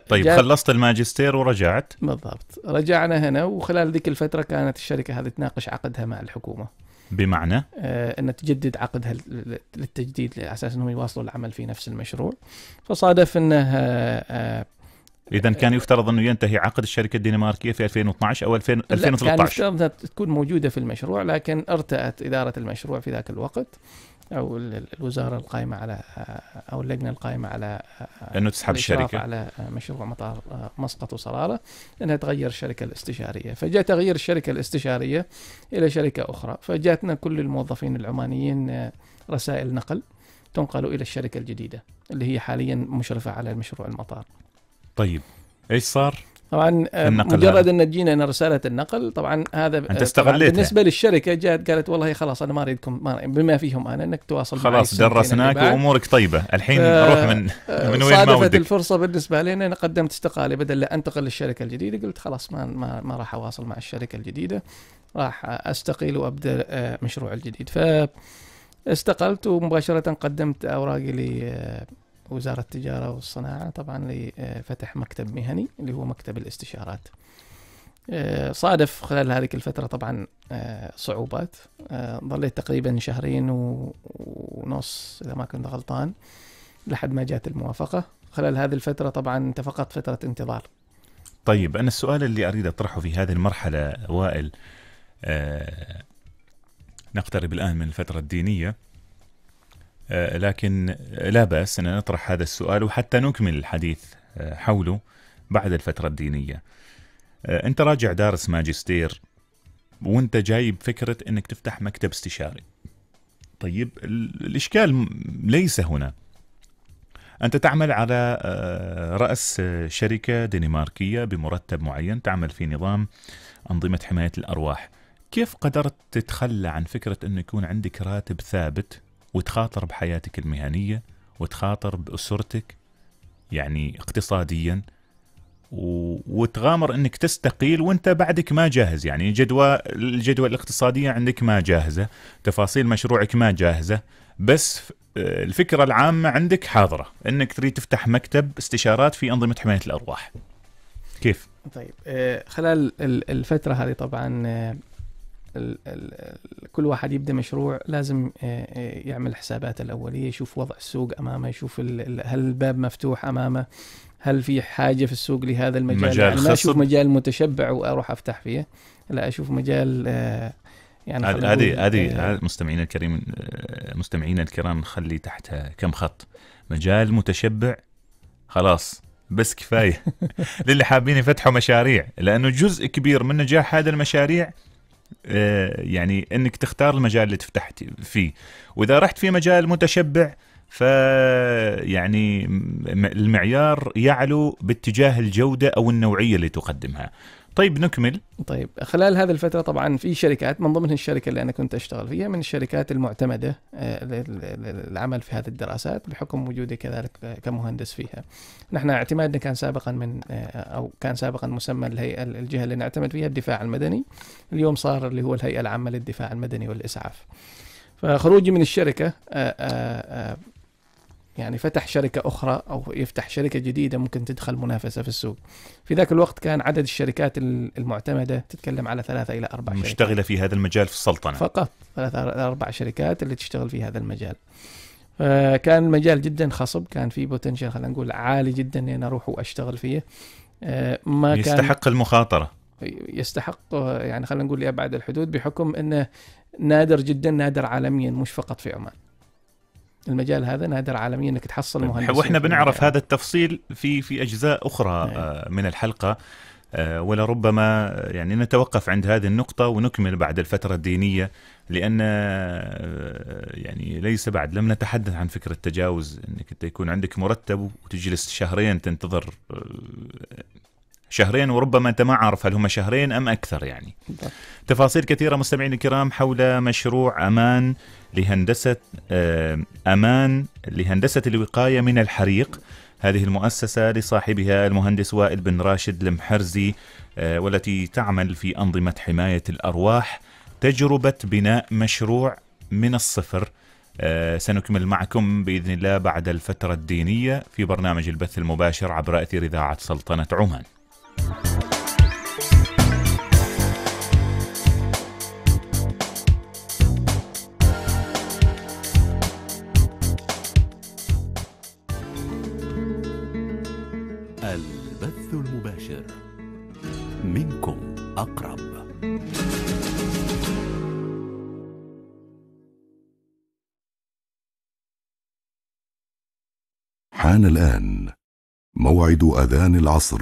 طيب خلصت الماجستير ورجعت بالضبط رجعنا هنا وخلال ذيك الفتره كانت الشركه هذه تناقش عقدها مع الحكومه بمعنى آه ان تجدد عقدها للتجديد على اساس انهم يواصلوا العمل في نفس المشروع فصادف انه آه اذا آه، كان يفترض انه ينتهي عقد الشركه الدنماركيه في 2012 او 2013 كان يفترض انها تكون موجوده في المشروع لكن ارتأت اداره المشروع في ذاك الوقت او الوزاره القائمه على او اللجنه القائمه على آه، انه تسحب الشركه على آه، مشروع مطار آه، مسقط وصلاله انها تغير الشركه الاستشاريه فجاء تغيير الشركه الاستشاريه الى شركه اخرى فجاتنا كل الموظفين العمانيين رسائل نقل تنقلوا الى الشركه الجديده اللي هي حاليا مشرفه على المشروع المطار طيب ايش صار طبعا آه، مجرد ان تجينا رساله النقل طبعا هذا انت آه، استغليتها بالنسبه للشركه جاءت قالت والله خلاص انا ما اريدكم بما فيهم انا انك تواصل خلاص درسناك وامورك طيبه الحين اروح من آه، من وين ما ودك الفرصه بالنسبه لي انا قدمت استقاله بدل لا انتقل للشركه الجديده قلت خلاص ما ما, ما راح اواصل مع الشركه الجديده راح استقيل وابدا مشروع الجديد ف استقلت ومباشره قدمت اوراقي وزارة التجارة والصناعة طبعا لفتح آه، مكتب مهني اللي هو مكتب الاستشارات آه، صادف خلال هذه الفترة طبعا آه، صعوبات ظليت تقريبا شهرين ونص إذا ما كنت غلطان لحد ما جات الموافقة خلال هذه الفترة طبعا فقط فترة انتظار طيب أنا السؤال اللي أريد أطرحه في هذه المرحلة وائل أه نقترب الآن من الفترة الدينية آه، لكن لا بأس أن نطرح هذا السؤال وحتى نكمل الحديث آه، حوله بعد الفترة الدينية آه، أنت راجع دارس ماجستير وانت جايب فكرة أنك تفتح مكتب استشاري طيب الإشكال ليس هنا أنت تعمل على رأس شركة دنماركية بمرتب معين تعمل في نظام أنظمة حماية الأرواح كيف قدرت تتخلى عن فكرة أنه يكون عندك راتب ثابت وتخاطر بحياتك المهنيه وتخاطر باسرتك يعني اقتصاديا وتغامر انك تستقيل وانت بعدك ما جاهز يعني الجدوى الجدوى الاقتصاديه عندك ما جاهزه، تفاصيل مشروعك ما جاهزه، بس الفكره العامه عندك حاضره انك تريد تفتح مكتب استشارات في انظمه حمايه الارواح. كيف؟ طيب آه، خلال الفترة هذه طبعا آه، كل واحد يبدا مشروع لازم آه، آه، يعمل حساباته الاوليه يشوف وضع السوق امامه يشوف هل الباب مفتوح امامه هل في حاجه في السوق لهذا المجال مجال يعني ما اشوف مجال متشبع واروح افتح فيه لا اشوف مجال آه، يعني هذه هذه مستمعينا الكريم مستمعينا الكرام نخلي تحتها كم خط مجال متشبع خلاص بس كفايه [LAUGHS] للي حابين يفتحوا مشاريع لانه جزء كبير من نجاح هذه المشاريع آه، يعني انك تختار المجال اللي تفتحت فيه واذا رحت في مجال متشبع ف يعني المعيار يعلو باتجاه الجوده او النوعيه اللي تقدمها طيب نكمل طيب خلال هذه الفتره طبعا في شركات من ضمنها الشركه اللي انا كنت اشتغل فيها من الشركات المعتمده آه، للعمل في هذه الدراسات بحكم وجودي كذلك كمهندس فيها. نحن اعتمادنا كان سابقا من آه، او كان سابقا مسمى الهيئه الجهه اللي نعتمد فيها الدفاع المدني اليوم صار اللي هو الهيئه العامه للدفاع المدني والاسعاف. فخروجي من الشركه آه، يعني فتح شركة أخرى أو يفتح شركة جديدة ممكن تدخل منافسة في السوق في ذاك الوقت كان عدد الشركات المعتمدة تتكلم على ثلاثة إلى أربع مشتغلة شركات مشتغلة في هذا المجال في السلطنة فقط ثلاثة إلى أربع شركات اللي تشتغل في هذا المجال كان المجال جدا خصب كان في بوتنشل خلينا نقول عالي جدا اني انا اروح واشتغل فيه آه، ما كان يستحق المخاطره يستحق يعني خلينا نقول لابعد الحدود بحكم انه نادر جدا نادر عالميا مش فقط في عمان المجال هذا نادر عالميا انك تحصل طيب، مهندس واحنا بنعرف يعني هذا التفصيل في في اجزاء اخرى نعم. آه، من الحلقه آه، ولربما آه، يعني نتوقف عند هذه النقطة ونكمل بعد الفترة الدينية لأن يعني ليس بعد لم نتحدث عن فكرة تجاوز أنك أنت يكون عندك مرتب وتجلس شهرين تنتظر شهرين وربما انت ما عارف هل هم شهرين ام اكثر يعني. تفاصيل كثيره مستمعينا الكرام حول مشروع امان لهندسه آه، امان لهندسه الوقايه من الحريق. هذه المؤسسه لصاحبها المهندس وائل بن راشد المحرزي آه، والتي تعمل في انظمه حمايه الارواح تجربه بناء مشروع من الصفر. آه، سنكمل معكم باذن الله بعد الفتره الدينيه في برنامج البث المباشر عبر اثير اذاعه سلطنه عمان. البث المباشر منكم أقرب حان الآن موعد أذان العصر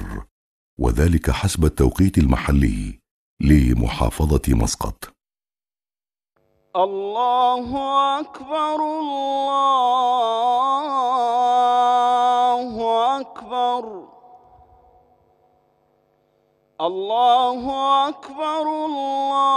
وذلك حسب التوقيت المحلي لمحافظة مسقط الله أكبر الله أكبر الله أكبر الله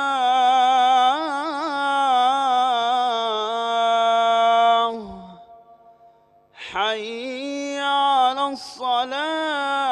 حي على الصلاه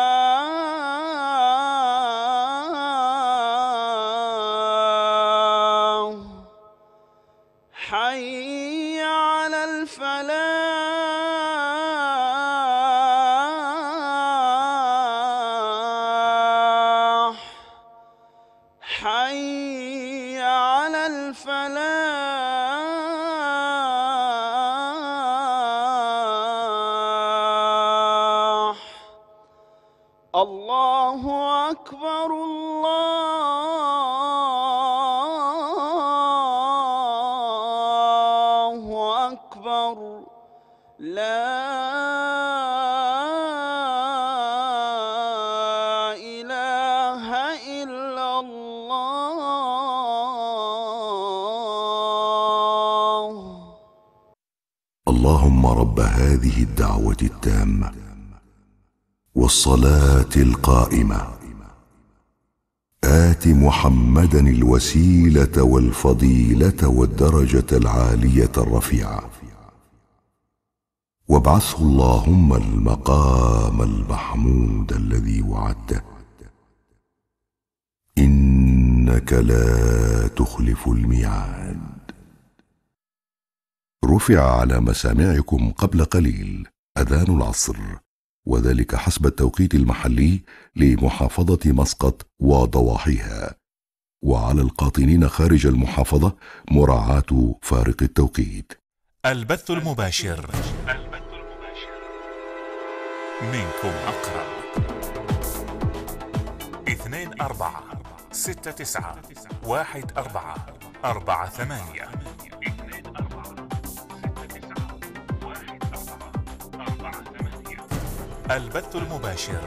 الصلاة القائمه ات محمدا الوسيله والفضيله والدرجه العاليه الرفيعه وابعثه اللهم المقام المحمود الذي وعدته انك لا تخلف الميعاد رفع على مسامعكم قبل قليل اذان العصر وذلك حسب التوقيت المحلي لمحافظة مسقط وضواحيها وعلى القاطنين خارج المحافظة مراعاة فارق التوقيت البث المباشر منكم أقرب اثنين أربعة ستة تسعة واحد أربعة أربعة ثمانية البث المباشر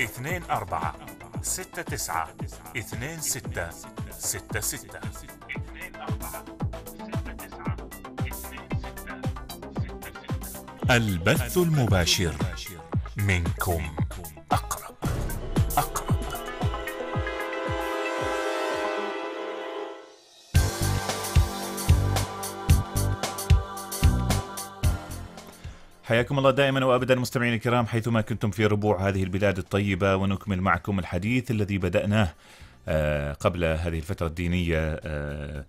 اثنين أربعة ستة تسعة اثنين ستة ستة ستة البث المباشر منكم حياكم الله دائما وابدا مستمعينا الكرام حيثما كنتم في ربوع هذه البلاد الطيبه ونكمل معكم الحديث الذي بداناه آه، قبل هذه الفتره الدينيه آه،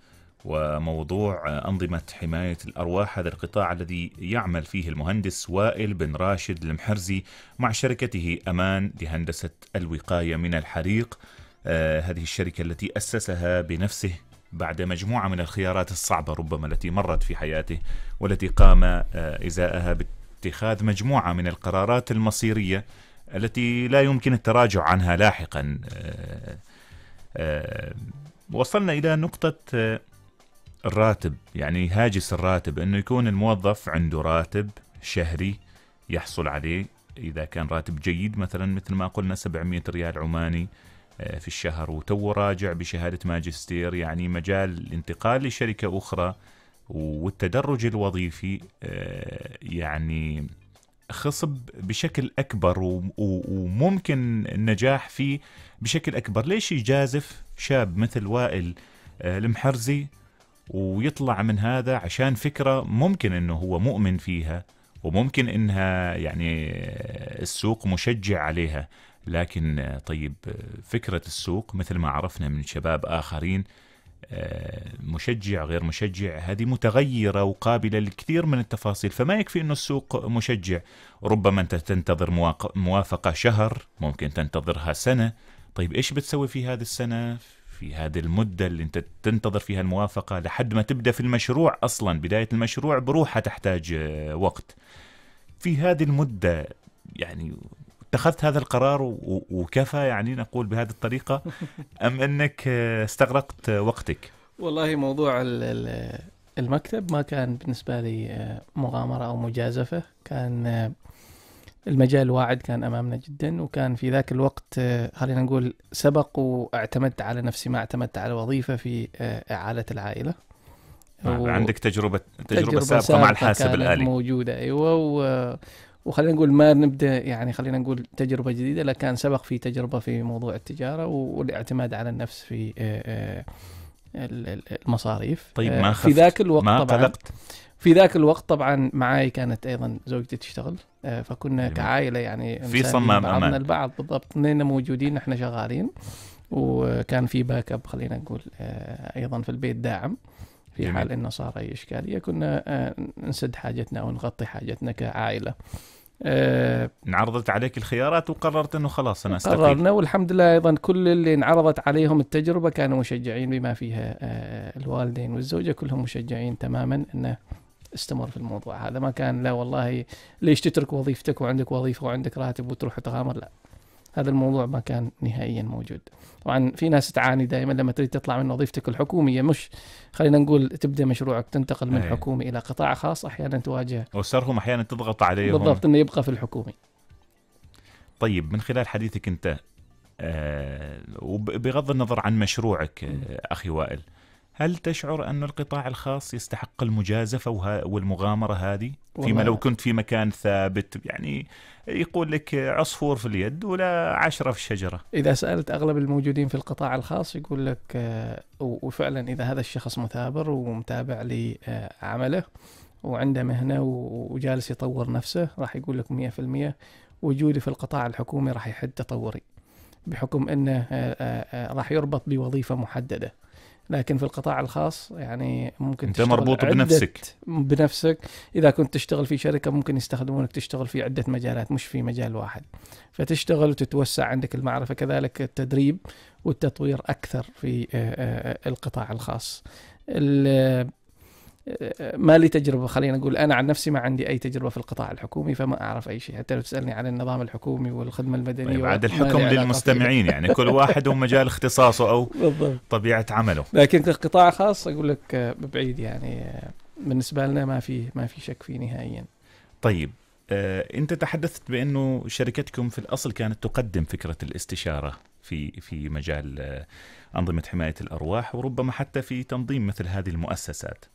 وموضوع آه، أنظمة حماية الأرواح هذا القطاع الذي يعمل فيه المهندس وائل بن راشد المحرزي مع شركته أمان لهندسة الوقاية من الحريق آه هذه الشركة التي أسسها بنفسه بعد مجموعة من الخيارات الصعبة ربما التي مرت في حياته والتي قام آه إزاءها اتخاذ مجموعه من القرارات المصيريه التي لا يمكن التراجع عنها لاحقا آه، آه، وصلنا الى نقطه آه، الراتب يعني هاجس الراتب انه يكون الموظف عنده راتب شهري يحصل عليه اذا كان راتب جيد مثلا مثل ما قلنا 700 ريال عماني في الشهر وتو راجع بشهاده ماجستير يعني مجال الانتقال لشركه اخرى والتدرج الوظيفي آه، يعني خصب بشكل اكبر وممكن النجاح فيه بشكل اكبر ليش يجازف شاب مثل وائل آه، المحرزي ويطلع من هذا عشان فكره ممكن انه هو مؤمن فيها وممكن انها يعني السوق مشجع عليها لكن آه، طيب فكره السوق مثل ما عرفنا من شباب اخرين مشجع غير مشجع هذه متغيرة وقابلة لكثير من التفاصيل فما يكفي أن السوق مشجع ربما أنت تنتظر موافقة شهر ممكن تنتظرها سنة طيب إيش بتسوي في هذه السنة في هذه المدة اللي أنت تنتظر فيها الموافقة لحد ما تبدأ في المشروع أصلا بداية المشروع بروحها تحتاج آه، وقت في هذه المدة يعني اتخذت هذا القرار وكفى يعني نقول بهذه الطريقة [LAUGHS] أم أنك آه، استغرقت وقتك والله موضوع المكتب ما كان بالنسبة لي آه، مغامرة أو مجازفة كان آه، المجال واعد كان أمامنا جدا وكان في ذاك الوقت خلينا نقول سبق واعتمدت على نفسي ما اعتمدت على وظيفة في إعالة العائلة و... عندك تجربة تجربة, تجربة سابقة, سابقة مع الحاسب الآلي موجودة أيوة و... وخلينا نقول ما نبدا يعني خلينا نقول تجربه جديده لكان سبق في تجربه في موضوع التجاره والاعتماد على النفس في آه، آه، المصاريف طيب آه، ما خفت. في ذاك الوقت ما طبعا قلقت. في ذاك الوقت طبعا معاي كانت ايضا زوجتي تشتغل فكنا جميل. كعائله يعني في صمام امان البعض بالضبط اثنين موجودين احنا شغالين وكان في باك اب خلينا نقول ايضا في البيت داعم في جميل. حال انه صار اي اشكاليه كنا نسد حاجتنا ونغطي حاجتنا كعائله آه انعرضت عليك الخيارات وقررت انه خلاص انا استقيل قررنا والحمد لله ايضا كل اللي انعرضت عليهم التجربه كانوا مشجعين بما فيها آه الوالدين والزوجه كلهم مشجعين تماما انه استمر في الموضوع هذا ما كان لا والله ليش تترك وظيفتك وعندك وظيفه وعندك راتب وتروح تغامر لا هذا الموضوع ما كان نهائيا موجود طبعا في ناس تعاني دائما لما تريد تطلع من وظيفتك الحكوميه مش خلينا نقول تبدا مشروعك تنتقل من أيه. حكومي الى قطاع خاص احيانا تواجه اسرهم احيانا تضغط عليهم بالضبط انه يبقى في الحكومي طيب من خلال حديثك انت آه وبغض النظر عن مشروعك آه اخي وائل هل تشعر أن القطاع الخاص يستحق المجازفة والمغامرة هذه فيما لو كنت في مكان ثابت يعني يقول لك عصفور في اليد ولا عشرة في الشجرة إذا سألت أغلب الموجودين في القطاع الخاص يقول لك آه، وفعلا إذا هذا الشخص مثابر ومتابع لعمله وعنده مهنة وجالس يطور نفسه راح يقول لك 100% وجودي في القطاع الحكومي راح يحد تطوري بحكم أنه آه، آه، راح يربط بوظيفة محددة لكن في القطاع الخاص يعني ممكن انت مربوط بنفسك بنفسك اذا كنت تشتغل في شركه ممكن يستخدمونك تشتغل في عده مجالات مش في مجال واحد فتشتغل وتتوسع عندك المعرفه كذلك التدريب والتطوير اكثر في آه، آه، آه، القطاع الخاص ما لي تجربه خلينا نقول انا عن نفسي ما عندي اي تجربه في القطاع الحكومي فما اعرف اي شيء حتى لو تسالني عن النظام الحكومي والخدمه المدنيه طيب بعد الحكم للمستمعين يعني كل واحد ومجال اختصاصه او بالضبط. طبيعه عمله لكن كقطاع خاص اقول لك آه، بعيد يعني آه، بالنسبه لنا ما في ما في شك فيه نهائيا طيب آه، انت تحدثت بانه شركتكم في الاصل كانت تقدم فكره الاستشاره في في مجال انظمه حمايه الارواح وربما حتى في تنظيم مثل هذه المؤسسات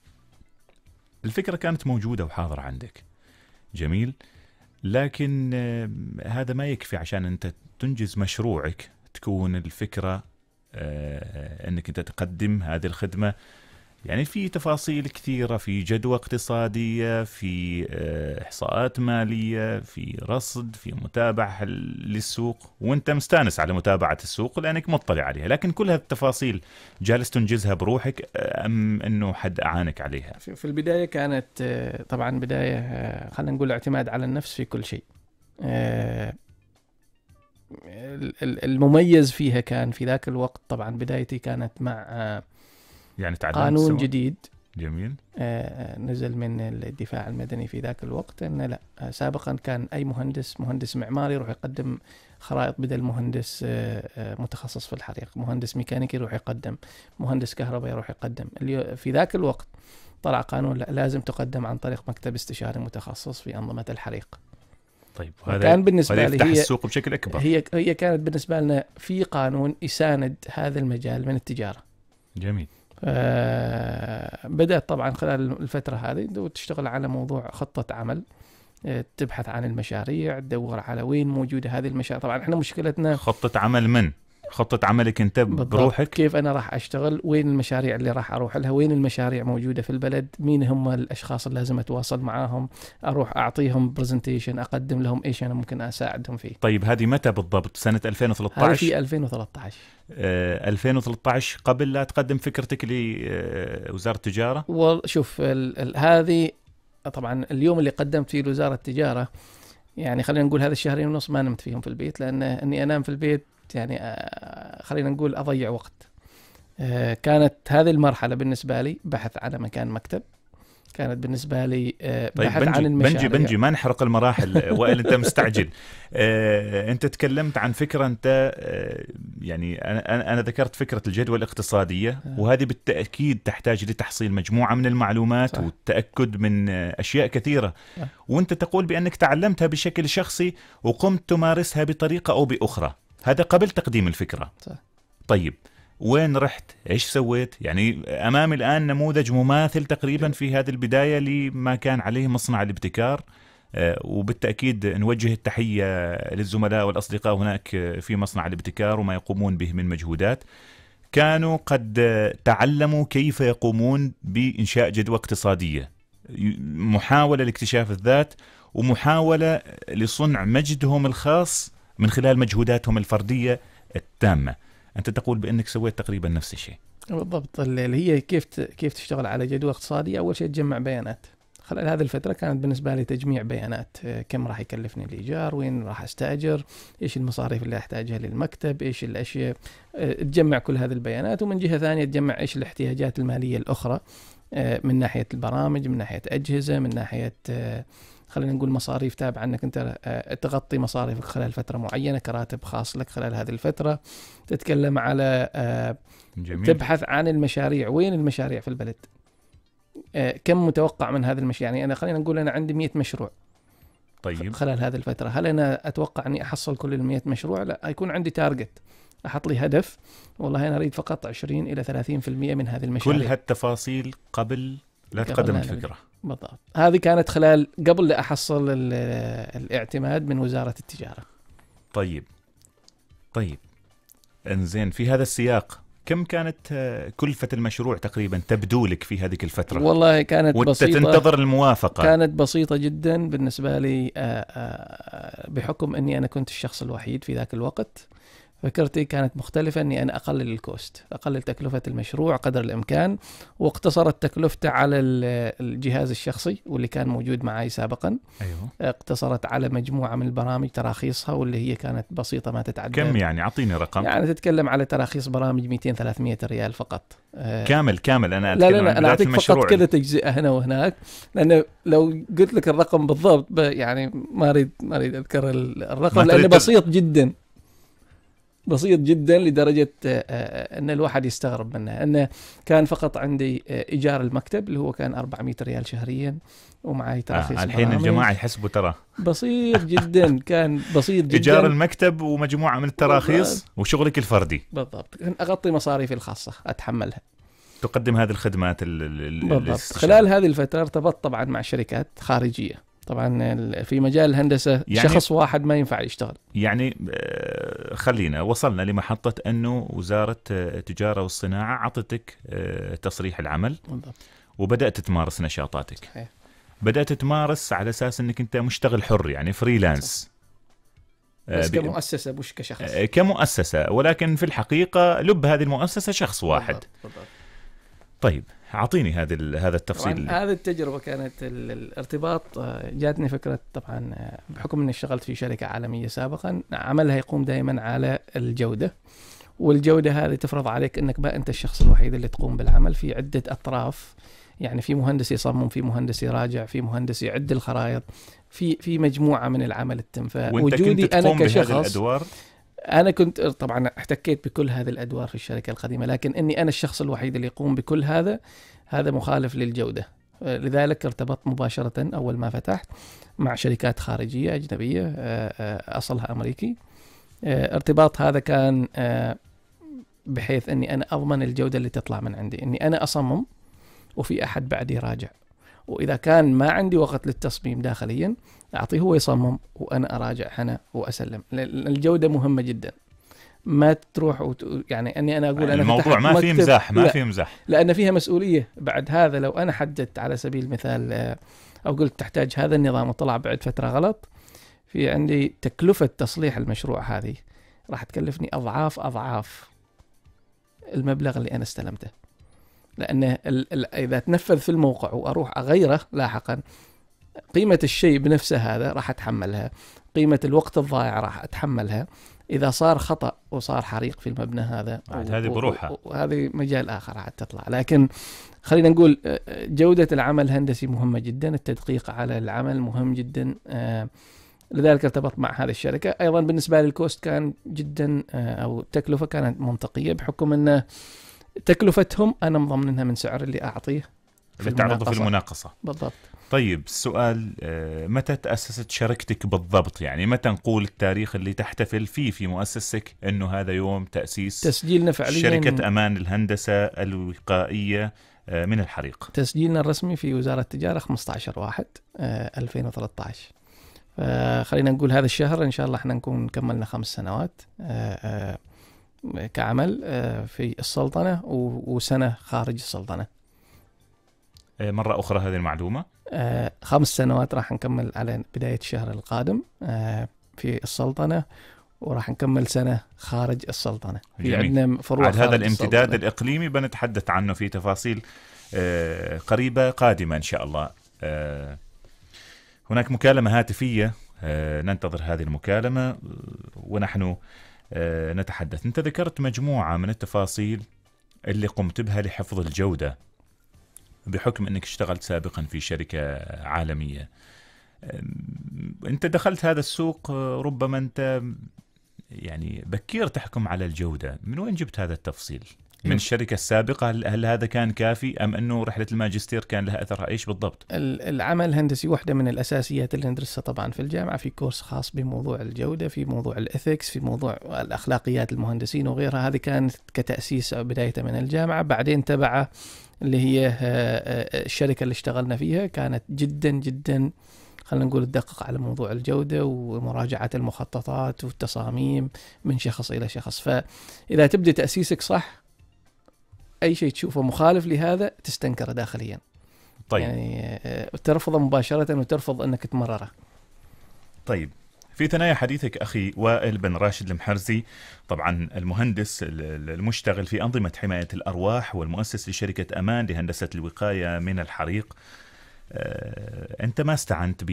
الفكرة كانت موجودة وحاضرة عندك جميل لكن آه، هذا ما يكفي عشان أنت تنجز مشروعك تكون الفكرة آه، آه، أنك أنت تقدم هذه الخدمة يعني في تفاصيل كثيرة في جدوى اقتصادية في آه، إحصاءات مالية في رصد في متابعة للسوق وانت مستانس على متابعة السوق لأنك مطلع عليها لكن كل هذه التفاصيل جالس تنجزها بروحك آه، أم أنه حد أعانك عليها في البداية كانت آه، طبعا بداية خلينا نقول اعتماد على النفس في كل شيء المميز فيها كان في ذاك الوقت طبعا بدايتي كانت مع يعني تعلمت قانون سوى. جديد جميل آه، آه، نزل من الدفاع المدني في ذاك الوقت انه لا آه، سابقا كان اي مهندس مهندس معماري يروح يقدم خرائط بدل مهندس متخصص في الحريق، مهندس ميكانيكي يروح يقدم، مهندس كهرباء يروح يقدم، في ذاك الوقت طلع قانون لا لازم تقدم عن طريق مكتب استشاري متخصص في انظمه الحريق. طيب وهذا كان بالنسبه وهذا يفتح لي هي السوق بشكل اكبر هي هي كانت بالنسبه لنا في قانون يساند هذا المجال من التجاره. جميل. آه، بدأت طبعا خلال الفترة هذه تشتغل على موضوع خطة عمل آه، تبحث عن المشاريع تدور على وين موجودة هذه المشاريع طبعا احنا مشكلتنا خطة عمل من؟ خطة عملك انت بروحك كيف انا راح اشتغل وين المشاريع اللي راح اروح لها وين المشاريع موجودة في البلد مين هم الاشخاص اللي لازم اتواصل معاهم اروح اعطيهم برزنتيشن اقدم لهم ايش انا ممكن اساعدهم فيه طيب هذه متى بالضبط سنة 2013 هذه في 2013 2013 آه، قبل لا تقدم فكرتك لوزارة آه، التجارة وشوف هذه طبعا اليوم اللي قدمت فيه لوزارة التجارة يعني خلينا نقول هذا الشهرين ونص ما نمت فيهم في البيت لان اني انام في البيت يعني آه، خلينا نقول اضيع وقت آه، كانت هذه المرحله بالنسبه لي بحث على مكان مكتب كانت بالنسبه لي آه، طيب بحث بنجي عن المشاريع بنجي بنجي ما نحرق المراحل [LAUGHS] وائل انت مستعجل انت تكلمت عن فكره انت يعني انا انا ذكرت فكره الجدوى الاقتصاديه وهذه بالتاكيد تحتاج لتحصيل مجموعه من المعلومات صح. والتاكد من اشياء كثيره وانت تقول بانك تعلمتها بشكل شخصي وقمت تمارسها بطريقه او باخرى هذا قبل تقديم الفكره صح. طيب وين رحت؟ ايش سويت؟ يعني امامي الان نموذج مماثل تقريبا في هذه البدايه لما كان عليه مصنع الابتكار آه، وبالتاكيد نوجه التحيه للزملاء والاصدقاء هناك آه، في مصنع الابتكار وما يقومون به من مجهودات. كانوا قد آه، تعلموا كيف يقومون بانشاء جدوى اقتصاديه. محاوله لاكتشاف الذات ومحاوله لصنع مجدهم الخاص من خلال مجهوداتهم الفرديه التامه انت تقول بانك سويت تقريبا نفس الشيء بالضبط اللي هي كيف كيف تشتغل على جدول اقتصادي اول شيء تجمع بيانات خلال هذه الفترة كانت بالنسبة لي تجميع بيانات آه، كم راح يكلفني الإيجار وين راح أستأجر إيش المصاريف اللي أحتاجها للمكتب إيش الأشياء آه، تجمع كل هذه البيانات ومن جهة ثانية تجمع إيش الاحتياجات المالية الأخرى آه، من ناحية البرامج من ناحية أجهزة من ناحية خلينا نقول مصاريف تابعه انك انت آه، تغطي مصاريفك خلال فتره معينه كراتب خاص لك خلال هذه الفتره تتكلم على آه، جميل. تبحث عن المشاريع وين المشاريع في البلد آه، كم متوقع من هذه المشاريع يعني انا خلينا نقول انا عندي 100 مشروع طيب خلال هذه الفتره هل انا اتوقع اني احصل كل ال 100 مشروع لا يكون عندي تارجت احط لي هدف والله انا اريد فقط 20 الى 30% من هذه المشاريع كل هالتفاصيل قبل لا تقدم الفكره بالضبط هذه كانت خلال قبل لا احصل الاعتماد من وزاره التجاره طيب طيب انزين في هذا السياق كم كانت آه، كلفة المشروع تقريبا تبدو لك في هذه الفترة؟ والله كانت وانت بسيطة تنتظر الموافقة كانت بسيطة جدا بالنسبة لي آه، آه، بحكم أني أنا كنت الشخص الوحيد في ذاك الوقت فكرتي كانت مختلفة أني أنا أقلل الكوست أقلل تكلفة المشروع قدر الإمكان واقتصرت تكلفته على الجهاز الشخصي واللي كان موجود معي سابقا أيوه. اقتصرت على مجموعة من البرامج تراخيصها واللي هي كانت بسيطة ما تتعدى كم يعني أعطيني رقم يعني تتكلم على تراخيص برامج 200 300 ريال فقط آه، كامل كامل أنا لا لا, لا أنا أعطيك فقط كذا تجزئة هنا وهناك لأنه لو قلت لك الرقم بالضبط يعني ما أريد ما أريد أذكر الرقم لأنه بسيط جدا بسيط جدا لدرجه آه، آه، آه، ان الواحد يستغرب منه انه كان فقط عندي ايجار المكتب اللي هو كان 400 ريال شهريا ومعي تراخيص آه الحين الجماعه يحسبوا ترى بسيط جدا [LAUGHS] كان بسيط جدا ايجار المكتب ومجموعه من التراخيص وشغلك الفردي بالضبط اغطي مصاريفي الخاصه اتحملها تقدم هذه الخدمات بالضبط خلال هذه الفتره ارتبطت طبعا مع شركات خارجيه طبعا في مجال الهندسه يعني شخص واحد ما ينفع يشتغل يعني آه، خلينا وصلنا لمحطه انه وزاره آه، التجاره والصناعه اعطتك آه، تصريح العمل وبدات تمارس نشاطاتك صحيح. بدات تمارس على اساس انك انت مشتغل حر يعني فريلانس بس كمؤسسه مش كشخص كمؤسسه ولكن في الحقيقه لب هذه المؤسسه شخص واحد بالضبط. بالضبط. طيب اعطيني هذه هذا التفصيل هذه التجربه كانت الارتباط آه، جاتني فكره طبعا آه، بحكم اني اشتغلت في شركه عالميه سابقا عملها يقوم دائما على الجوده والجوده هذه تفرض عليك انك ما انت الشخص الوحيد اللي تقوم بالعمل في عده اطراف يعني في مهندس يصمم في مهندس يراجع في مهندس يعد الخرائط في في مجموعه من العمل التم فوجودي انا كشخص الأدوار انا كنت طبعا احتكيت بكل هذه الادوار في الشركه القديمه لكن اني انا الشخص الوحيد اللي يقوم بكل هذا هذا مخالف للجوده آه، لذلك ارتبطت مباشره اول ما فتحت مع شركات خارجيه اجنبيه آه، آه، اصلها امريكي ارتباط هذا كان بحيث اني انا اضمن الجوده اللي تطلع من عندي اني انا اصمم وفي احد بعدي راجع واذا كان ما عندي وقت للتصميم داخليا اعطيه هو يصمم وانا اراجع انا واسلم الجوده مهمه جدا ما تروح وت... يعني اني انا اقول انا الموضوع ما فيه مزاح ما فيه مزاح لان فيها مسؤوليه بعد هذا لو انا حددت على سبيل المثال او قلت تحتاج هذا النظام وطلع بعد فتره غلط في عندي تكلفه تصليح المشروع هذه راح تكلفني اضعاف اضعاف المبلغ اللي انا استلمته لانه ال... ال... اذا تنفذ في الموقع واروح اغيره لاحقا قيمة الشيء بنفسه هذا راح أتحملها قيمة الوقت الضائع راح أتحملها إذا صار خطأ وصار حريق في المبنى هذا عاد آه، هذه بروحها وهذه مجال آخر عاد تطلع لكن خلينا نقول آه، جودة العمل الهندسي مهمة جدا التدقيق على العمل مهم جدا آه، لذلك ارتبط مع هذه الشركة أيضا بالنسبة للكوست كان جدا أو التكلفة كانت منطقية بحكم أن تكلفتهم أنا مضمنها من سعر اللي أعطيه اللي تعرضه في المناقصة بالضبط طيب السؤال آه، متى تأسست شركتك بالضبط يعني متى نقول التاريخ اللي تحتفل فيه في مؤسستك أنه هذا يوم تأسيس تسجيلنا فعليا شركة أمان الهندسة الوقائية آه، من الحريق تسجيلنا الرسمي في وزارة التجارة 15 واحد 2013 آه، خلينا نقول هذا الشهر ان شاء الله احنا نكون كملنا خمس سنوات كعمل في السلطنه وسنه خارج السلطنه. مره اخرى هذه المعلومه آه، خمس سنوات راح نكمل على بداية الشهر القادم آه، في السلطنة وراح نكمل سنة خارج السلطنة في عندنا فروع على هذا الامتداد السلطنة. الإقليمي بنتحدث عنه في تفاصيل آه، قريبة قادمة إن شاء الله هناك مكالمة هاتفية ننتظر هذه المكالمة ونحن نتحدث أنت ذكرت مجموعة من التفاصيل اللي قمت بها لحفظ الجودة بحكم انك اشتغلت سابقا في شركه عالميه انت دخلت هذا السوق أه، ربما انت يعني بكير تحكم على الجوده من وين جبت هذا التفصيل من نعم. الشركة السابقة هل هذا كان كافي أم أنه رحلة الماجستير كان لها أثرها إيش بالضبط؟ العمل الهندسي واحدة من الأساسيات اللي ندرسها طبعا في الجامعة في كورس خاص بموضوع الجودة في موضوع الإثكس في موضوع الأخلاقيات المهندسين وغيرها هذه كانت كتأسيس بداية من الجامعة بعدين تبع اللي هي آه، آه، الشركه اللي اشتغلنا فيها كانت جدا جدا خلينا نقول تدقق على موضوع الجودة ومراجعة المخططات والتصاميم من شخص إلى شخص فإذا تبدأ تأسيسك صح أي شيء تشوفه مخالف لهذا تستنكره داخليا طيب يعني آه، ترفضه مباشرة وترفض أنك تمرره طيب في ثنايا حديثك أخي وائل بن راشد المحرزي طبعا المهندس المشتغل في أنظمة حماية الأرواح والمؤسس لشركة أمان لهندسة الوقاية من الحريق آه، أنت ما استعنت ب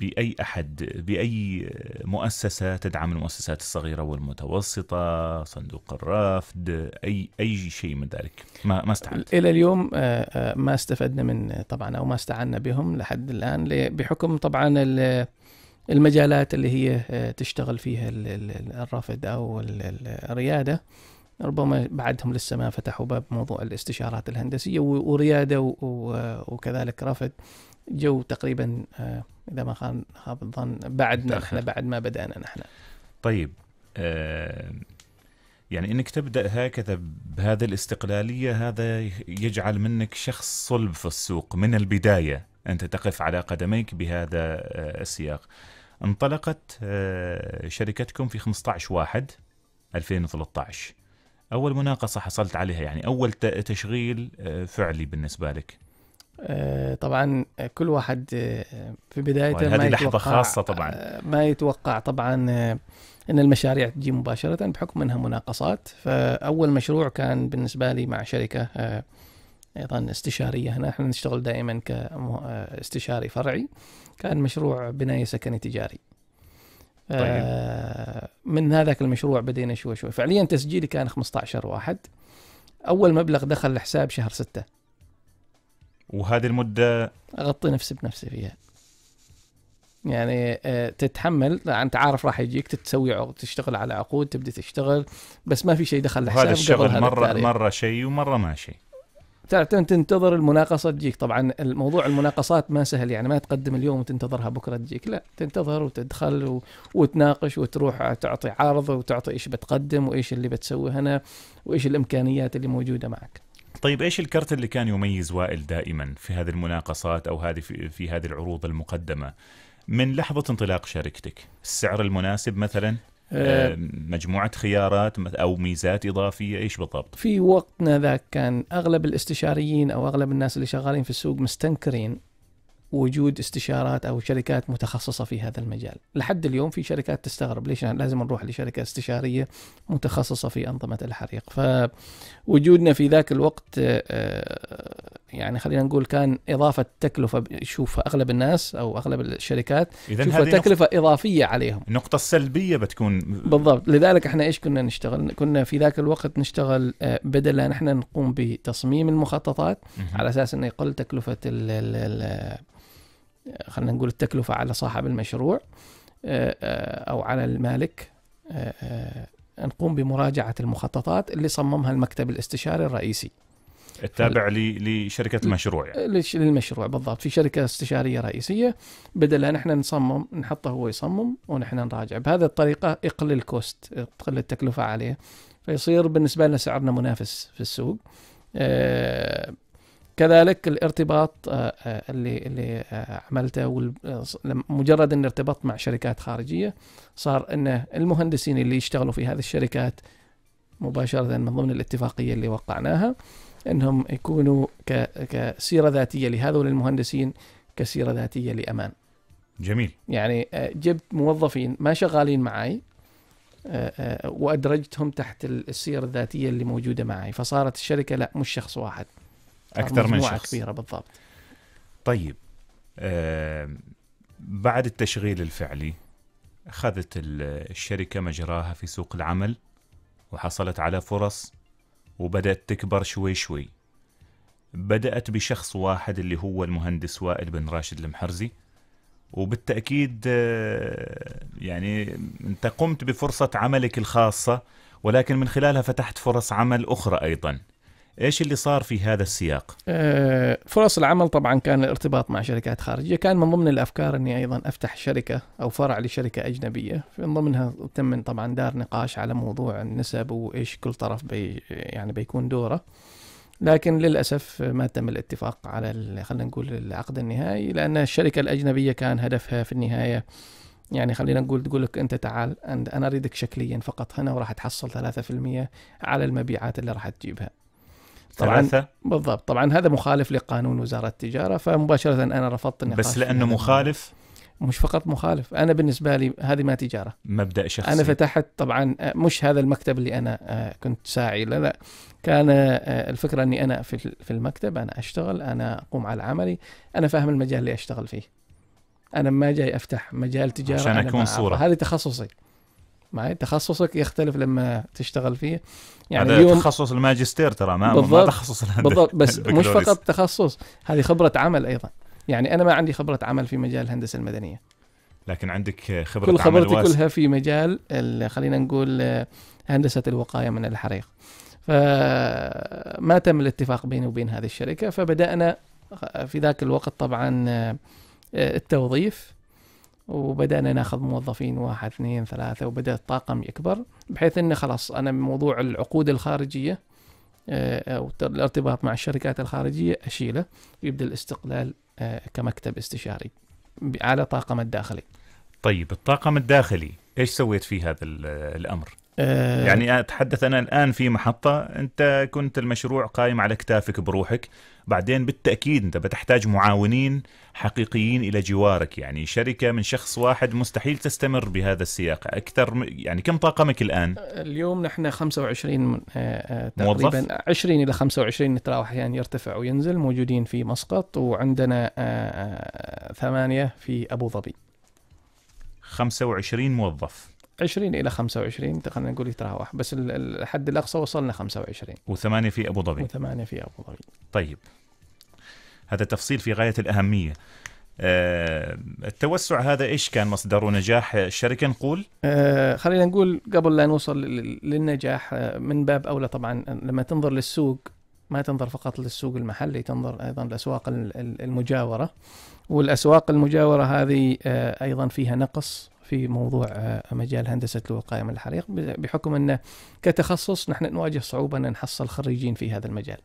باي احد باي مؤسسه تدعم المؤسسات الصغيره والمتوسطه صندوق الرافد اي اي شيء من ذلك ما ما استعنت الى اليوم آه، آه، ما استفدنا من طبعا او ما استعنا بهم لحد الان بحكم طبعا المجالات اللي هي آه، تشتغل فيها الرافد او الرياده ربما بعدهم لسه ما فتحوا باب موضوع الاستشارات الهندسيه ورياده وكذلك رافد جو تقريبا آه، اذا ما خاب الظن بعدنا احنا بعد ما بدانا نحن طيب آه يعني انك تبدا هكذا بهذه الاستقلاليه هذا يجعل منك شخص صلب في السوق من البدايه انت تقف على قدميك بهذا آه، السياق انطلقت آه، شركتكم في 15 واحد 2013 اول مناقصه حصلت عليها يعني اول تشغيل فعلي بالنسبه لك آه، طبعا كل واحد آه، في بدايته ما يتوقع لحظة خاصة طبعا آه، ما يتوقع طبعا ان المشاريع تجي مباشرة بحكم انها مناقصات فاول مشروع كان بالنسبة لي مع شركة ايضا استشارية هنا احنا نشتغل دائما كاستشاري فرعي كان مشروع بناية سكني تجاري طيب. من هذاك المشروع بدينا شوي شوي فعليا تسجيلي كان 15 واحد اول مبلغ دخل لحساب شهر 6 وهذه المده اغطي نفسي بنفسي فيها يعني آه، تتحمل انت عارف راح يجيك تسوي عقد تشتغل على عقود تبدا تشتغل بس ما في شيء دخل الحساب هذا الشغل مره التاريخ. مره شيء ومره ما شيء تنتظر المناقصه تجيك طبعا الموضوع المناقصات ما سهل يعني ما تقدم اليوم وتنتظرها بكره تجيك لا تنتظر وتدخل و... وتناقش وتروح تعطي عرض وتعطي ايش بتقدم وايش اللي بتسوي هنا وايش الامكانيات اللي موجوده معك طيب ايش الكرت اللي كان يميز وائل دائما في هذه المناقصات او هذه في, في هذه العروض المقدمه من لحظه انطلاق شركتك السعر المناسب مثلا أه, آه، مجموعة خيارات أو ميزات إضافية إيش بالضبط؟ في وقتنا ذاك كان أغلب الاستشاريين أو أغلب الناس اللي شغالين في السوق مستنكرين وجود استشارات او شركات متخصصه في هذا المجال، لحد اليوم في شركات تستغرب ليش لازم نروح لشركه استشاريه متخصصه في انظمه الحريق، فوجودنا في ذاك الوقت آه، يعني خلينا نقول كان اضافه تكلفه يشوفها اغلب الناس او اغلب الشركات تشوفها تكلفه نقطة اضافيه عليهم. النقطه السلبيه بتكون بالضبط، لذلك احنا ايش كنا نشتغل؟ كنا في ذاك الوقت نشتغل آه، بدل ان احنا نقوم بتصميم المخططات على اساس انه يقل تكلفه ال ال خلينا نقول التكلفة على صاحب المشروع آه، آه، أو على المالك آه، نقوم بمراجعة المخططات اللي صممها المكتب الاستشاري الرئيسي التابع ل... لشركة المشروع يعني. للمشروع بالضبط في شركة استشارية رئيسية بدل نحن نصمم نحطه هو يصمم ونحن نراجع بهذه الطريقة يقل الكوست تقل التكلفة عليه فيصير بالنسبة لنا سعرنا منافس في السوق كذلك الارتباط آه، آه، اللي اللي آه، عملته مجرد ان ارتبطت مع شركات خارجيه صار ان المهندسين اللي يشتغلوا في هذه الشركات مباشره من ضمن الاتفاقيه اللي وقعناها انهم يكونوا كسيره ذاتيه لهذول المهندسين كسيره ذاتيه لامان. جميل. يعني جبت موظفين ما شغالين معي وادرجتهم تحت السيره الذاتيه اللي موجوده معي فصارت الشركه لا مش شخص واحد اكثر من شخص كبيره بالضبط طيب آه بعد التشغيل الفعلي اخذت الشركه مجراها في سوق العمل وحصلت على فرص وبدات تكبر شوي شوي بدات بشخص واحد اللي هو المهندس وائل بن راشد المحرزي وبالتاكيد آه، يعني انت قمت بفرصه عملك الخاصه ولكن من خلالها فتحت فرص عمل اخرى ايضا ايش اللي صار في هذا السياق؟ آه، فرص العمل طبعا كان الارتباط مع شركات خارجيه، كان من ضمن الافكار اني ايضا افتح شركه او فرع لشركه اجنبيه، من ضمنها تم طبعا دار نقاش على موضوع النسب وايش كل طرف بي يعني بيكون دوره. لكن للاسف ما تم الاتفاق على خلينا نقول العقد النهائي لان الشركه الاجنبيه كان هدفها في النهايه يعني خلينا نقول تقول لك انت تعال انا اريدك شكليا فقط هنا وراح تحصل 3% على المبيعات اللي راح تجيبها طبعا ثلاثة. بالضبط طبعا هذا مخالف لقانون وزارة التجارة فمباشرة أنا رفضت النقاش بس لأنه مخالف مش فقط مخالف انا بالنسبه لي هذه ما تجاره مبدا شخصي انا فتحت طبعا مش هذا المكتب اللي انا آه، كنت ساعي لا لا كان آه، الفكره اني انا في المكتب انا اشتغل انا اقوم على عملي انا فاهم المجال اللي اشتغل فيه انا ما جاي افتح مجال تجاره عشان اكون صوره هذا تخصصي معي تخصصك يختلف لما تشتغل فيه يعني هذا اليوم تخصص الماجستير ترى ما, بالضبط ما تخصص بالضبط بس [LAUGHS] مش فقط تخصص هذه خبره عمل ايضا يعني انا ما عندي خبره عمل في مجال الهندسه المدنيه لكن عندك خبره كل خبرتي عمل كلها في مجال خلينا نقول هندسه الوقايه من الحريق فما تم الاتفاق بيني وبين هذه الشركه فبدانا في ذاك الوقت طبعا آه، التوظيف وبدأنا ناخذ موظفين واحد اثنين ثلاثة وبدأ الطاقم يكبر بحيث أنه خلاص أنا موضوع العقود الخارجية آه، أو الارتباط مع الشركات الخارجية أشيله ويبدأ الاستقلال آه، كمكتب استشاري على طاقم الداخلي طيب الطاقم الداخلي ايش سويت في هذا الامر؟ آه، يعني اتحدث انا الان في محطه انت كنت المشروع قائم على كتافك بروحك بعدين بالتاكيد انت بتحتاج معاونين حقيقيين الى جوارك يعني شركه من شخص واحد مستحيل تستمر بهذا السياق اكثر يعني كم طاقمك الان اليوم نحن 25 آه، آه، تقريبا 20 الى 25 نتراوح احيانا يعني يرتفع وينزل موجودين في مسقط وعندنا ثمانيه في ابو ظبي 25 موظف 20 الى 25 خلينا نقول يتراوح بس الحد الاقصى وصلنا 25 وثمانيه في ابو ظبي وثمانيه في ابو ظبي طيب هذا تفصيل في غايه الاهميه أه التوسع هذا ايش كان مصدره نجاح الشركه نقول؟ أه خلينا نقول قبل لا نوصل للنجاح آه، من باب اولى طبعا آه، لما تنظر للسوق ما تنظر فقط للسوق المحلي تنظر ايضا لاسواق المجاوره والاسواق المجاوره هذه آه، ايضا فيها نقص في موضوع آه، مجال هندسه الوقايه من الحريق بحكم انه كتخصص نحن نواجه صعوبه ان نحصل خريجين في هذا المجال.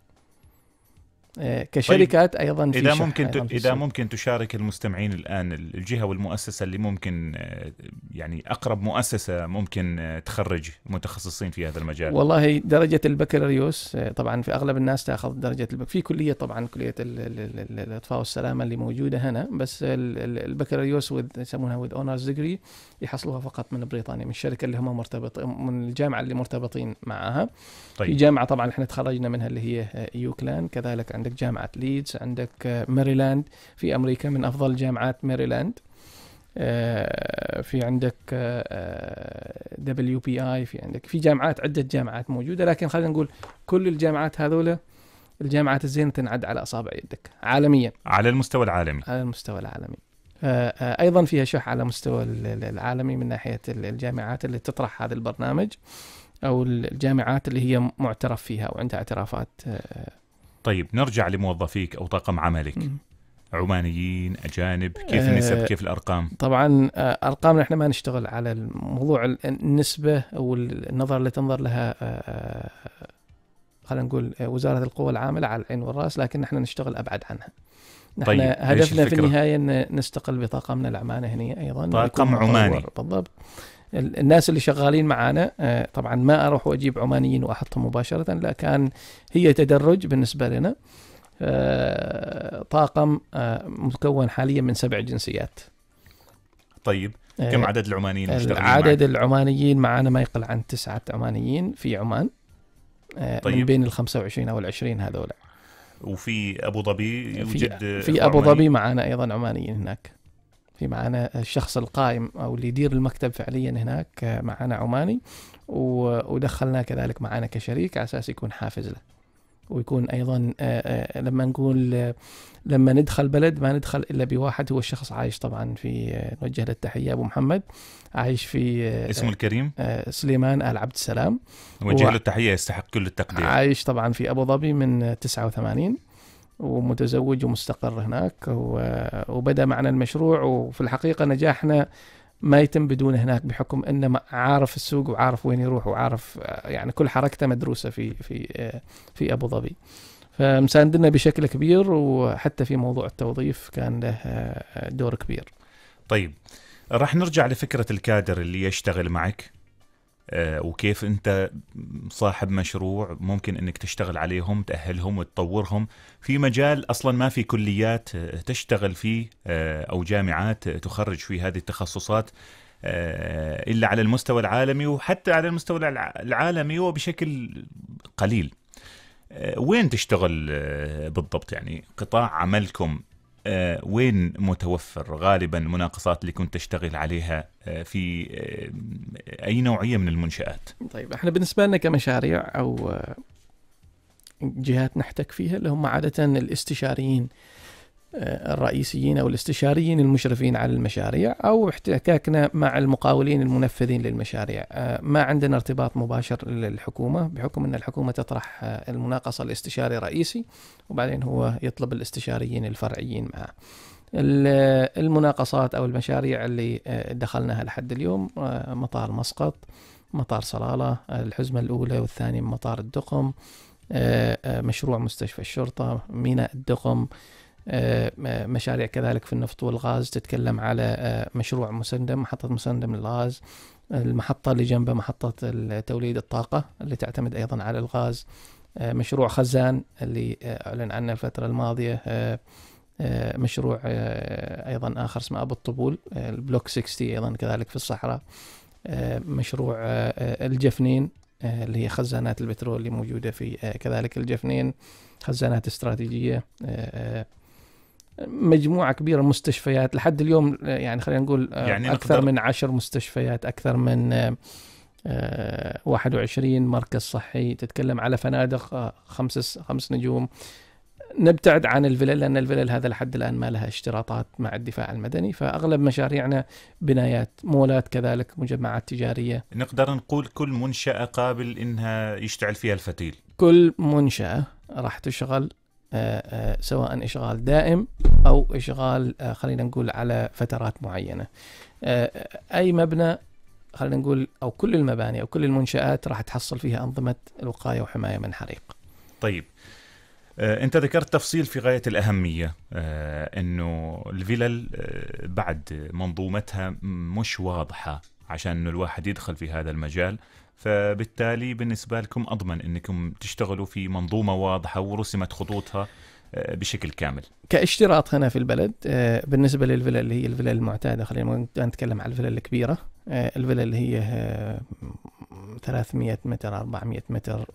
آه، كشركات طيب ايضا في اذا ممكن أيضاً في اذا ممكن تشارك المستمعين الان الجهه والمؤسسه اللي ممكن آه، يعني اقرب مؤسسه ممكن آه، تخرج متخصصين في هذا المجال والله درجه البكالوريوس طبعا في اغلب الناس تاخذ درجه البك... في كليه طبعا كليه الاطفاء والسلامه اللي موجوده هنا بس البكالوريوس يسمونها وذ اونرز ديجري يحصلوها فقط من بريطانيا من الشركه اللي هم مرتبط من الجامعه اللي مرتبطين معها طيب. في جامعه طبعا احنا تخرجنا منها اللي هي يوكلان كذلك عند عندك جامعة ليدز عندك آه، ماريلاند في أمريكا من أفضل جامعات ماريلاند آه، في عندك آه، دبليو بي اي في عندك في جامعات عده جامعات موجوده لكن خلينا نقول كل الجامعات هذولا الجامعات الزينه تنعد على اصابع يدك عالميا على المستوى العالمي على المستوى العالمي ايضا فيها شح على مستوى العالمي من ناحيه الجامعات اللي تطرح هذا البرنامج او الجامعات اللي هي معترف فيها وعندها اعترافات طيب نرجع لموظفيك او طاقم عملك م. عمانيين اجانب كيف آه، النسب كيف الارقام طبعا آه، ارقامنا احنا ما نشتغل على الموضوع النسبه او النظر اللي تنظر لها آه، خلينا نقول وزاره القوى العامله على العين والراس لكن احنا نشتغل ابعد عنها نحن طيب هدفنا في النهايه ان نستقل بطاقمنا العماني هنا ايضا طاقم عماني بالضبط الناس اللي شغالين معانا آه، طبعا ما اروح واجيب عمانيين واحطهم مباشره لا كان هي تدرج بالنسبه لنا آه، طاقم آه، مكون حاليا من سبع جنسيات طيب كم عدد العمانيين عدد عدد العمانيين معانا ما يقل عن تسعة عمانيين في عمان طيب. من بين ال 25 او ال 20 هذول وفي ابو ظبي يوجد في, في ابو ظبي معانا ايضا عمانيين هناك في معنا الشخص القائم او اللي يدير المكتب فعليا هناك آه، معنا عماني ودخلناه كذلك معنا كشريك على اساس يكون حافز له ويكون ايضا آه، آه، لما نقول لما ندخل بلد ما ندخل الا بواحد هو الشخص عايش طبعا في نوجه له التحيه ابو محمد عايش في اسمه الكريم سليمان ال عبد السلام نوجه له التحيه يستحق كل التقدير عايش طبعا في ابو ظبي من 89 ومتزوج ومستقر هناك وبدا معنا المشروع وفي الحقيقه نجاحنا ما يتم بدون هناك بحكم انه عارف السوق وعارف وين يروح وعارف يعني كل حركته مدروسه في في في ابو ظبي. فمساندنا بشكل كبير وحتى في موضوع التوظيف كان له دور كبير. طيب راح نرجع لفكره الكادر اللي يشتغل معك آه، وكيف انت صاحب مشروع ممكن انك تشتغل عليهم تاهلهم وتطورهم في مجال اصلا ما في كليات آه، تشتغل فيه آه، او جامعات تخرج فيه هذه التخصصات الا على المستوى العالمي وحتى على المستوى العالمي وبشكل قليل وين تشتغل بالضبط يعني قطاع عملكم آه، وين متوفر غالبا المناقصات اللي كنت تشتغل عليها آه، في آه، اي نوعيه من المنشات؟ طيب احنا بالنسبه لنا كمشاريع او جهات نحتك فيها اللي هم عاده الاستشاريين الرئيسيين او الاستشاريين المشرفين على المشاريع او احتكاكنا مع المقاولين المنفذين للمشاريع آه، ما عندنا ارتباط مباشر للحكومه بحكم ان الحكومه تطرح آه، المناقصه الاستشاري رئيسي وبعدين هو يطلب الاستشاريين الفرعيين معه المناقصات او المشاريع اللي آه، دخلناها لحد اليوم مطار مسقط مطار صلاله الحزمه الاولى والثانيه مطار الدقم مشروع مستشفى الشرطه ميناء الدقم آه، مشاريع كذلك في النفط والغاز تتكلم على آه، مشروع مسندم محطة مسندم للغاز المحطة اللي جنبها محطة توليد الطاقة اللي تعتمد أيضا على الغاز آه، مشروع خزان اللي أعلن عنه الفترة الماضية مشروع أيضا آخر اسمه أبو الطبول البلوك 60 أيضا كذلك في الصحراء مشروع الجفنين اللي هي خزانات البترول اللي موجودة في كذلك الجفنين خزانات استراتيجية مجموعه كبيره مستشفيات لحد اليوم يعني خلينا نقول آه، يعني اكثر من عشر مستشفيات اكثر من 21 آه، آه، مركز صحي تتكلم على فنادق خمس خمس نجوم نبتعد عن الفلل لان الفلل هذا لحد الان ما لها اشتراطات مع الدفاع المدني فاغلب مشاريعنا بنايات مولات كذلك مجمعات تجاريه نقدر نقول كل منشاه قابل انها يشتعل فيها الفتيل كل منشاه راح تشغل آه، آه، سواء إشغال دائم أو إشغال آه، خلينا نقول على فترات معينة أي مبنى خلينا نقول أو كل المباني أو كل المنشآت راح تحصل فيها أنظمة الوقاية وحماية من حريق طيب انت ذكرت تفصيل في غايه الاهميه انه الفلل بعد منظومتها مش واضحه عشان انه الواحد يدخل في هذا المجال فبالتالي بالنسبة لكم أضمن أنكم تشتغلوا في منظومة واضحة ورسمت خطوطها آه، بشكل كامل كاشتراط هنا في البلد آه، بالنسبة للفلل اللي هي الفلل المعتادة خلينا نتكلم عن الفلل الكبيرة آه، الفلل اللي هي 300 متر 400 متر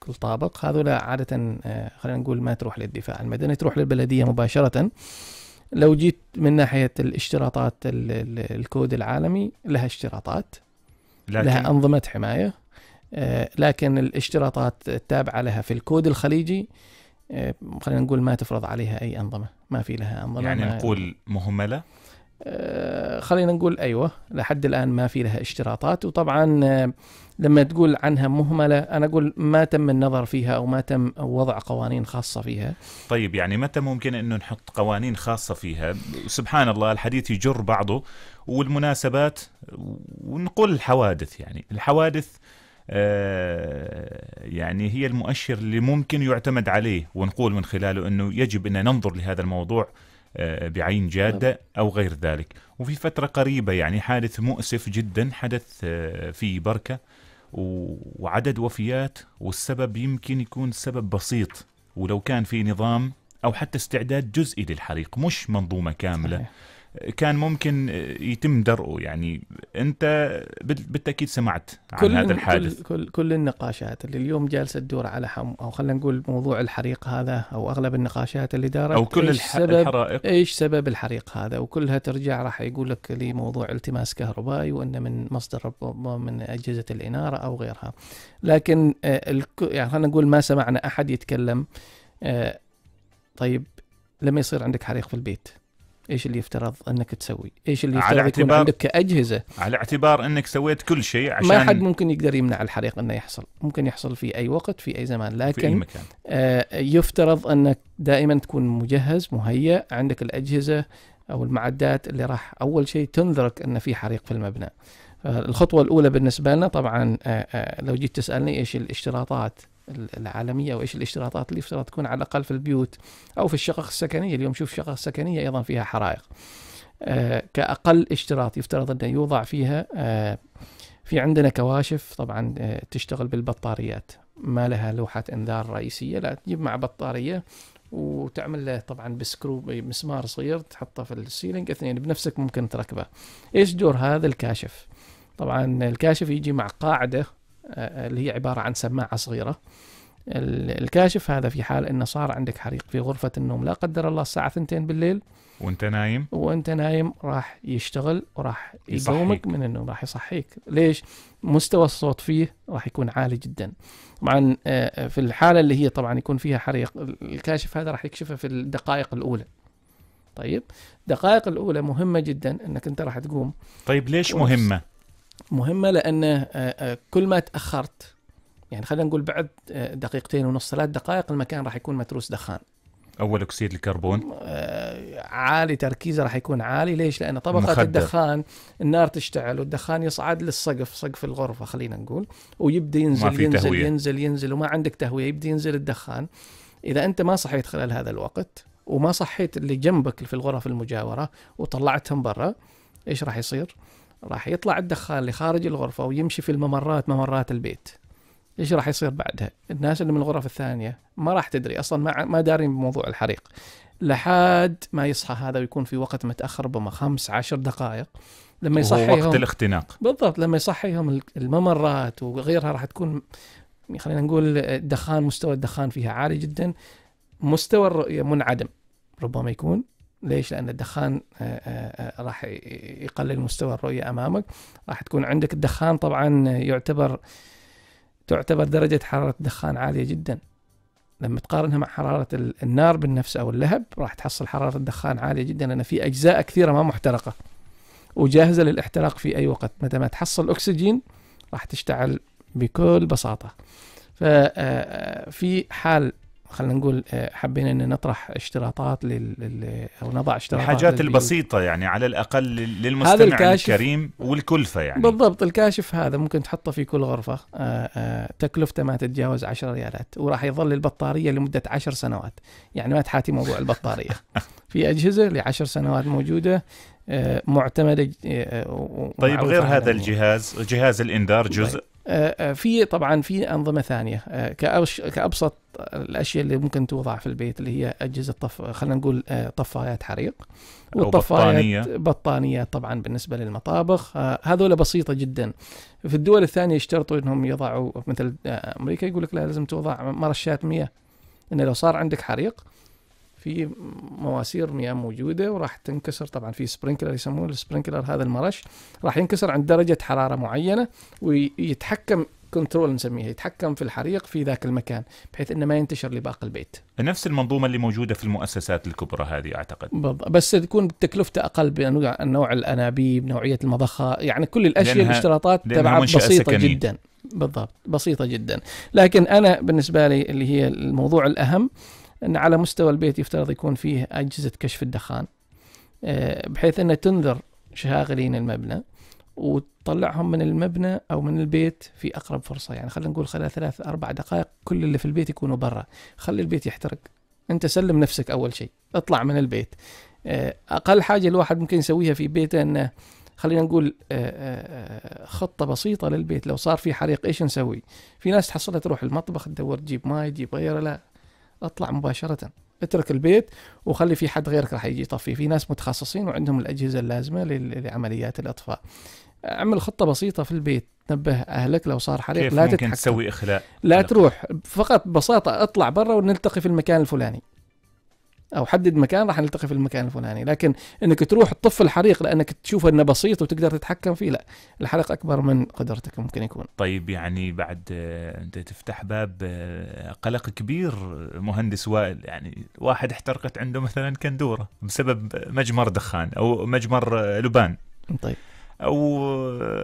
كل طابق هذول عادة خلينا نقول ما تروح للدفاع المدني تروح للبلدية مباشرة لو جيت من ناحية الاشتراطات الكود العالمي لها اشتراطات لكن... لها أنظمة حماية آه، لكن الاشتراطات التابعة لها في الكود الخليجي آه، خلينا نقول ما تفرض عليها أي أنظمة ما في لها أنظمة يعني نقول مهملة؟ آه، خلينا نقول أيوة لحد الآن ما في لها اشتراطات وطبعا لما تقول عنها مهملة أنا أقول ما تم النظر فيها أو ما تم وضع قوانين خاصة فيها طيب يعني متى ممكن أنه نحط قوانين خاصة فيها سبحان الله الحديث يجر بعضه والمناسبات ونقول الحوادث يعني الحوادث آه، يعني هي المؤشر اللي ممكن يعتمد عليه ونقول من خلاله انه يجب ان ننظر لهذا الموضوع آه، بعين جاده او غير ذلك وفي فتره قريبه يعني حادث مؤسف جدا حدث آه، في بركه وعدد وفيات والسبب يمكن يكون سبب بسيط ولو كان في نظام او حتى استعداد جزئي للحريق مش منظومه كامله صحيح. كان ممكن يتم درؤه يعني انت بالتاكيد سمعت عن كل هذا الحادث كل, كل كل النقاشات اللي اليوم جالسه تدور على حم او خلينا نقول موضوع الحريق هذا او اغلب النقاشات اللي دارت او كل إيش سبب الحرائق ايش سبب الحريق هذا وكلها ترجع راح يقول لك لموضوع التماس كهربائي وانه من مصدر من اجهزه الاناره او غيرها لكن آه، يعني خلينا نقول ما سمعنا احد يتكلم آه، طيب لما يصير عندك حريق في البيت ايش اللي يفترض انك تسوي؟ ايش اللي يفترض يكون عندك كاجهزه؟ على اعتبار انك سويت كل شيء عشان ما حد ممكن يقدر يمنع الحريق انه يحصل، ممكن يحصل في اي وقت في اي زمان لكن في أي مكان. آه يفترض انك دائما تكون مجهز مهيأ عندك الاجهزه او المعدات اللي راح اول شيء تنذرك ان في حريق في المبنى. الخطوة الأولى بالنسبة لنا طبعا آه، آه، لو جيت تسألني إيش الاشتراطات العالميه او ايش الاشتراطات اللي يفترض تكون على الاقل في البيوت او في الشقق السكنيه اليوم شوف الشقق السكنيه ايضا فيها حرائق آه، كاقل اشتراط يفترض انه يوضع فيها آه، في عندنا كواشف طبعا آه، تشتغل بالبطاريات ما لها لوحه انذار رئيسيه لا تجيب مع بطاريه وتعمل له طبعا بسكرو بمسمار صغير تحطه في السيلينج اثنين بنفسك ممكن تركبه ايش دور هذا الكاشف طبعا الكاشف يجي مع قاعده آه، اللي هي عبارة عن سماعة صغيرة الكاشف هذا في حال انه صار عندك حريق في غرفه النوم لا قدر الله الساعه ثنتين بالليل وانت نايم وانت نايم راح يشتغل وراح يقومك من النوم راح يصحيك ليش مستوى الصوت فيه راح يكون عالي جدا طبعا آه، آه، في الحاله اللي هي طبعا يكون فيها حريق الكاشف هذا راح يكشفه في الدقائق الاولى طيب الدقائق الاولى مهمه جدا انك انت راح تقوم طيب ليش مهمه مهمه لان آه، آه، كل ما تاخرت يعني خلينا نقول بعد آه، دقيقتين ونص ثلاث دقائق المكان راح يكون متروس دخان اول اكسيد الكربون عالي تركيزه راح يكون عالي ليش لان طبقه مخدر. الدخان النار تشتعل والدخان يصعد للسقف سقف الغرفه خلينا نقول ويبدا ينزل ينزل, ينزل ينزل ينزل وما عندك تهويه يبدا ينزل الدخان اذا انت ما صحيت خلال هذا الوقت وما صحيت اللي جنبك في الغرف المجاوره وطلعتهم برا ايش راح يصير راح يطلع الدخان لخارج الغرفة ويمشي في الممرات ممرات البيت ايش راح يصير بعدها الناس اللي من الغرف الثانية ما راح تدري اصلا ما ما دارين بموضوع الحريق لحد ما يصحى هذا ويكون في وقت متاخر ربما خمس عشر دقائق لما يصحيهم وقت الاختناق بالضبط لما يصحيهم الممرات وغيرها راح تكون خلينا نقول الدخان مستوى الدخان فيها عالي جدا مستوى الرؤية منعدم ربما يكون ليش؟ لأن الدخان آه، آه، آه، راح يقلل مستوى الرؤية أمامك راح تكون عندك الدخان طبعا يعتبر تعتبر درجة حرارة الدخان عالية جدا لما تقارنها مع حرارة النار بالنفس أو اللهب راح تحصل حرارة الدخان عالية جدا لأن في أجزاء كثيرة ما محترقة وجاهزة للاحتراق في أي وقت متى ما تحصل أكسجين راح تشتعل بكل بساطة ففي حال خلينا نقول آه، حبينا ان نطرح اشتراطات لل او نضع اشتراطات الحاجات لل... البسيطه يعني على الاقل للمستمع هذا الكاشف الكريم والكلفه يعني بالضبط الكاشف هذا ممكن تحطه في كل غرفه آه، آه، تكلفته ما تتجاوز 10 ريالات وراح يظل البطاريه لمده 10 سنوات يعني ما تحاتي موضوع البطاريه [LAUGHS] في اجهزه ل 10 سنوات موجوده معتمده طيب غير هذا الجهاز جهاز الانذار جزء طيب. آه، آه، في طبعا في انظمه ثانيه آه، كابسط الاشياء اللي ممكن توضع في البيت اللي هي اجهزه طف خلينا نقول طفايات حريق والطفايات بطانية. بطانيات طبعا بالنسبه للمطابخ هذول بسيطه جدا في الدول الثانيه يشترطوا انهم يضعوا مثل امريكا يقول لك لا لازم توضع مرشات مياه انه لو صار عندك حريق في مواسير مياه موجوده وراح تنكسر طبعا في سبرينكلر يسمونه السبرينكلر هذا المرش راح ينكسر عند درجه حراره معينه ويتحكم كنترول نسميها يتحكم في الحريق في ذاك المكان بحيث انه ما ينتشر لباقي البيت. نفس المنظومه اللي موجوده في المؤسسات الكبرى هذه اعتقد. بالضبط بس تكون تكلفته اقل بانواع نوع الانابيب، نوعيه المضخه، يعني كل الاشياء الاشتراطات تبعها بسيطه سكنين. جدا. بالضبط بسيطه جدا، لكن انا بالنسبه لي اللي هي الموضوع الاهم أن على مستوى البيت يفترض يكون فيه أجهزة كشف الدخان آه، بحيث أنها تنذر شاغلين المبنى وتطلعهم من المبنى او من البيت في اقرب فرصه يعني خلينا نقول خلال ثلاث اربع دقائق كل اللي في البيت يكونوا برا خلي البيت يحترق انت سلم نفسك اول شيء اطلع من البيت آه، اقل حاجه الواحد ممكن يسويها في بيته انه خلينا نقول آه، خطة بسيطة للبيت لو صار في حريق ايش نسوي؟ في ناس تحصلها تروح المطبخ تدور تجيب ماي تجيب غيره لا اطلع مباشره اترك البيت وخلي في حد غيرك راح يجي يطفي في ناس متخصصين وعندهم الاجهزه اللازمه لعمليات الاطفاء اعمل خطه بسيطه في البيت تنبه اهلك لو صار حريق كيف لا ممكن تتحكم تسوي اخلاء لا تروح فقط ببساطه اطلع برا ونلتقي في المكان الفلاني او حدد مكان راح نلتقي في المكان الفلاني لكن انك تروح تطف الحريق لانك تشوف انه بسيط وتقدر تتحكم فيه لا الحريق اكبر من قدرتك ممكن يكون طيب يعني بعد آه، انت تفتح باب آه، قلق كبير آه، مهندس وائل يعني واحد احترقت عنده مثلا كندوره بسبب مجمر دخان او مجمر لبان طيب او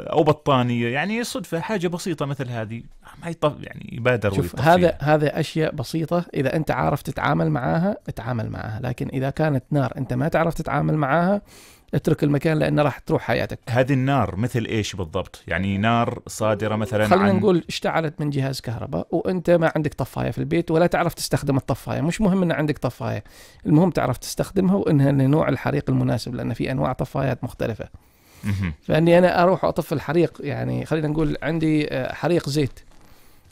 او بطانيه يعني صدفه حاجه بسيطه مثل هذه ما يطف يعني يبادر شوف هذا هذا اشياء بسيطه اذا انت عارف تتعامل معاها اتعامل معاها لكن اذا كانت نار انت ما تعرف تتعامل معاها اترك المكان لانه راح تروح حياتك هذه النار مثل ايش بالضبط يعني نار صادره مثلا خلينا عن... نقول اشتعلت من جهاز كهرباء وانت ما عندك طفايه في البيت ولا تعرف تستخدم الطفايه مش مهم ان عندك طفايه المهم تعرف تستخدمها وانها لنوع الحريق المناسب لان في انواع طفايات مختلفه فاني انا اروح اطفي الحريق يعني خلينا نقول عندي آه، حريق زيت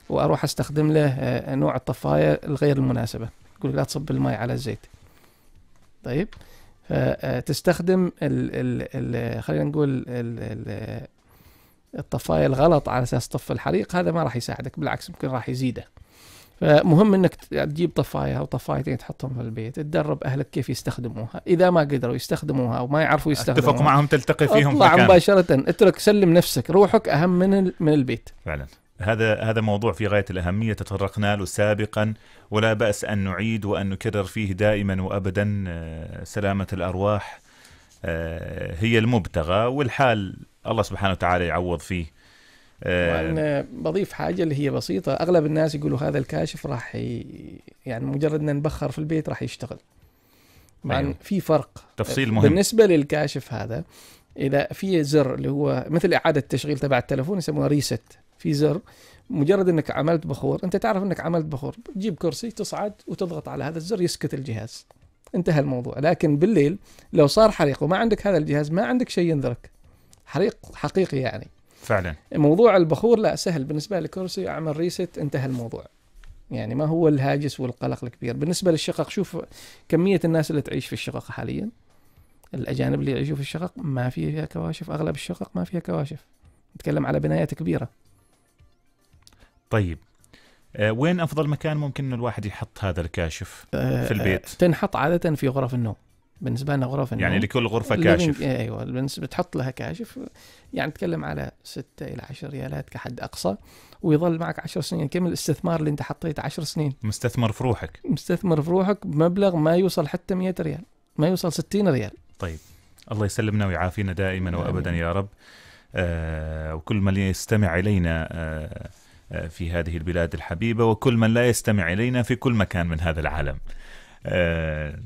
واروح استخدم له آه، نوع الطفايه الغير المناسبه يقول لا تصب الماء على الزيت طيب آه، تستخدم ال ال خلينا نقول ال الطفايه الغلط على اساس تطفي الحريق هذا ما راح يساعدك بالعكس يمكن راح يزيده فمهم انك تجيب طفايه او طفايتين تحطهم في البيت تدرب اهلك كيف يستخدموها اذا ما قدروا يستخدموها وما يعرفوا يستخدموها اتفق معهم تلتقي فيهم اطلع مباشره اترك سلم نفسك روحك اهم من من البيت فعلا هذا هذا موضوع في غايه الاهميه تطرقنا له سابقا ولا باس ان نعيد وان نكرر فيه دائما وابدا آه، سلامه الارواح آه، هي المبتغى والحال الله سبحانه وتعالى يعوض فيه طبعا آه، بضيف حاجه اللي هي بسيطه اغلب الناس يقولوا هذا الكاشف راح يعني مجرد ان نبخر في البيت راح يشتغل طبعا أيوه. في فرق تفصيل مهم بالنسبه للكاشف هذا اذا في زر اللي هو مثل اعاده تشغيل تبع التلفون يسموها ريست في زر مجرد انك عملت بخور انت تعرف انك عملت بخور تجيب كرسي تصعد وتضغط على هذا الزر يسكت الجهاز انتهى الموضوع لكن بالليل لو صار حريق وما عندك هذا الجهاز ما عندك شيء ينذرك حريق حقيقي يعني فعلا موضوع البخور لا سهل بالنسبه للكرسي اعمل ريست انتهى الموضوع يعني ما هو الهاجس والقلق الكبير بالنسبه للشقق شوف كميه الناس اللي تعيش في الشقق حاليا الاجانب اللي يعيشوا في الشقق ما فيها كواشف اغلب الشقق ما فيها كواشف نتكلم على بنايات كبيره طيب أه وين افضل مكان ممكن انه الواحد يحط هذا الكاشف في آه، البيت؟ تنحط عاده في غرف النوم بالنسبه لنا غرف يعني النوم يعني لكل غرفه كاشف إيه، ايوه بالنسبه تحط لها كاشف يعني نتكلم على 6 الى 10 ريالات كحد اقصى ويظل معك 10 سنين كم الاستثمار اللي انت حطيته 10 سنين مستثمر في روحك مستثمر في روحك بمبلغ ما يوصل حتى 100 ريال ما يوصل 60 ريال طيب الله يسلمنا ويعافينا دائما وابدا يا رب آه وكل من يستمع الينا آه آه، في هذه البلاد الحبيبة وكل من لا يستمع إلينا في كل مكان من هذا العالم آه،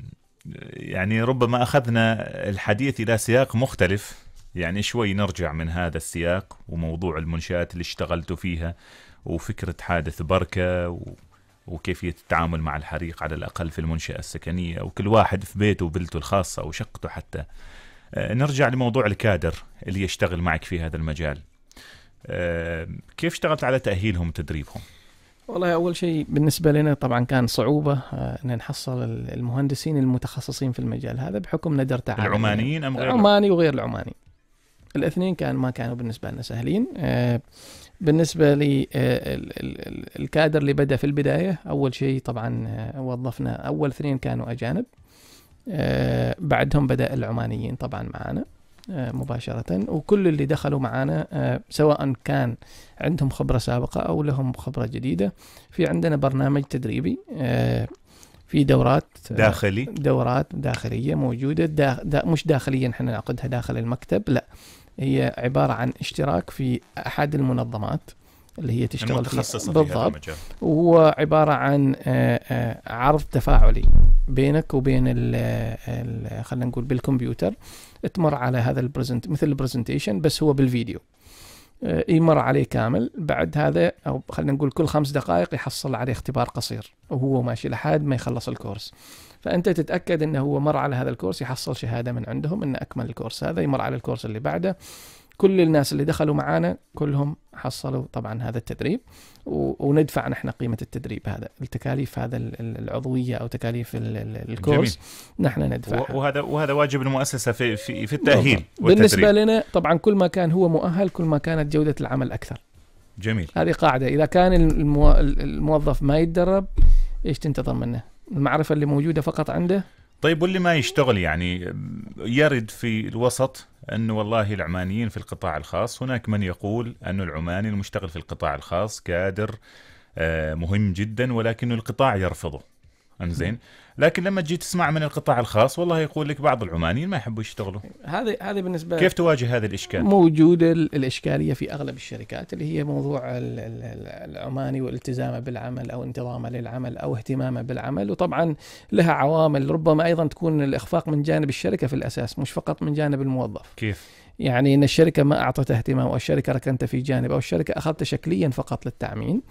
يعني ربما أخذنا الحديث إلى سياق مختلف يعني شوي نرجع من هذا السياق وموضوع المنشآت اللي اشتغلت فيها وفكرة حادث بركة وكيفية التعامل مع الحريق على الأقل في المنشأة السكنية وكل واحد في بيته وبلته الخاصة وشقته حتى آه، نرجع لموضوع الكادر اللي يشتغل معك في هذا المجال كيف اشتغلت على تاهيلهم وتدريبهم؟ والله اول شيء بالنسبه لنا طبعا كان صعوبه آه، ان نحصل المهندسين المتخصصين في المجال هذا بحكم ندر تعامل العمانيين ام غير العماني وغير العماني الاثنين كان ما كانوا بالنسبه لنا سهلين آه، بالنسبه للكادر آه، اللي بدا في البدايه اول شيء طبعا وظفنا اول اثنين كانوا اجانب بعدهم بدا العمانيين طبعا معانا آه، مباشرة وكل اللي دخلوا معنا آه، سواء كان عندهم خبرة سابقة أو لهم خبرة جديدة في عندنا برنامج تدريبي آه، في دورات داخلي دورات داخلية موجودة دا دا مش داخليا احنا نعقدها داخل المكتب لا هي عبارة عن اشتراك في أحد المنظمات اللي هي تشتغل المتخصصة في بالضبط المجال. وهو عبارة عن آه، آه، عرض تفاعلي بينك وبين آه، خلينا نقول بالكمبيوتر تمر على هذا البرزنت مثل البرزنتيشن بس هو بالفيديو يمر عليه كامل بعد هذا او خلينا نقول كل خمس دقائق يحصل عليه اختبار قصير وهو ماشي لحد ما يخلص الكورس فانت تتاكد انه هو مر على هذا الكورس يحصل شهاده من عندهم انه اكمل الكورس هذا يمر على الكورس اللي بعده كل الناس اللي دخلوا معانا كلهم حصلوا طبعا هذا التدريب وندفع نحن قيمه التدريب هذا التكاليف هذا العضويه او تكاليف الكورس جميل. نحن ندفع وهذا وهذا واجب المؤسسه في في, في التاهيل بالنسبه لنا طبعا كل ما كان هو مؤهل كل ما كانت جوده العمل اكثر جميل هذه قاعده اذا كان الموظف ما يتدرب ايش تنتظر منه المعرفه اللي موجوده فقط عنده طيب واللي ما يشتغل يعني يرد في الوسط أن والله العمانيين في القطاع الخاص هناك من يقول أن العماني المشتغل في القطاع الخاص كادر آه، مهم جدا ولكن القطاع يرفضه انزين لكن لما تجي تسمع من القطاع الخاص والله يقول لك بعض العمانيين ما يحبوا يشتغلوا هذه هذه بالنسبه كيف تواجه هذا الاشكال موجوده الاشكاليه في اغلب الشركات اللي هي موضوع العماني والالتزامه بالعمل او انتظامه للعمل او اهتمامه بالعمل وطبعا لها عوامل ربما ايضا تكون الاخفاق من جانب الشركه في الاساس مش فقط من جانب الموظف كيف يعني ان الشركه ما اعطته اهتمام او الشركه ركنت في جانب او الشركه اخذته شكليا فقط للتعميم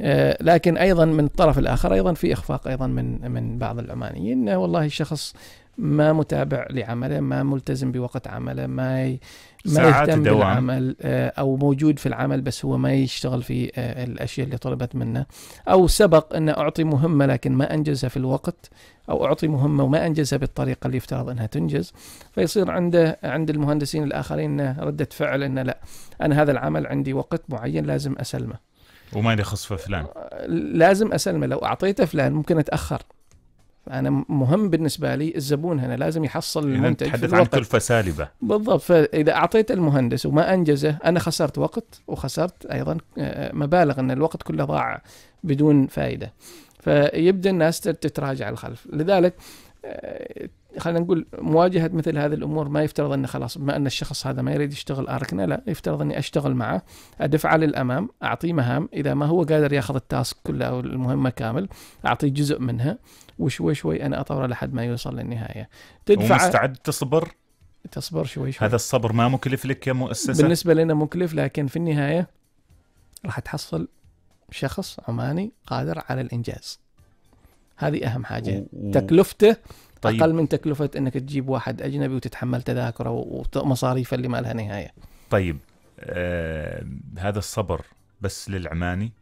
آه، لكن ايضا من الطرف الاخر ايضا في اخفاق ايضا من من بعض العمانيين انه والله الشخص ما متابع لعمله ما ملتزم بوقت عمله ما ي... ما يهتم بالعمل آه، او موجود في العمل بس هو ما يشتغل في آه، الاشياء اللي طلبت منه او سبق ان اعطي مهمه لكن ما انجزها في الوقت او اعطي مهمه وما انجزها بالطريقه اللي يفترض انها تنجز فيصير عنده عند المهندسين الاخرين رده فعل انه لا انا هذا العمل عندي وقت معين لازم اسلمه وما يخص في فلان لازم اسلمه لو اعطيته فلان ممكن اتاخر انا مهم بالنسبه لي الزبون هنا لازم يحصل المنتج تحدث عن كلفه سالبه بالضبط فاذا اعطيت المهندس وما انجزه انا خسرت وقت وخسرت ايضا آه، مبالغ ان الوقت كله ضاع بدون فائده فيبدا الناس تتراجع الخلف لذلك آه، خلينا نقول مواجهه مثل هذه الامور ما يفترض انه خلاص بما ان الشخص هذا ما يريد يشتغل اركنه لا يفترض اني اشتغل معه ادفعه للامام اعطيه مهام اذا ما هو قادر ياخذ التاسك كله او المهمه كامل اعطيه جزء منها وشوي شوي انا اطوره لحد ما يوصل للنهايه تدفع مستعد تصبر تصبر شوي شوي هذا الصبر ما مكلف لك كمؤسسه بالنسبه لنا مكلف لكن في النهايه راح تحصل شخص عماني قادر على الانجاز هذه اهم حاجه و... تكلفته طيب. اقل من تكلفه انك تجيب واحد اجنبي وتتحمل تذاكره ومصاريفه اللي ما لها نهايه طيب آه هذا الصبر بس للعماني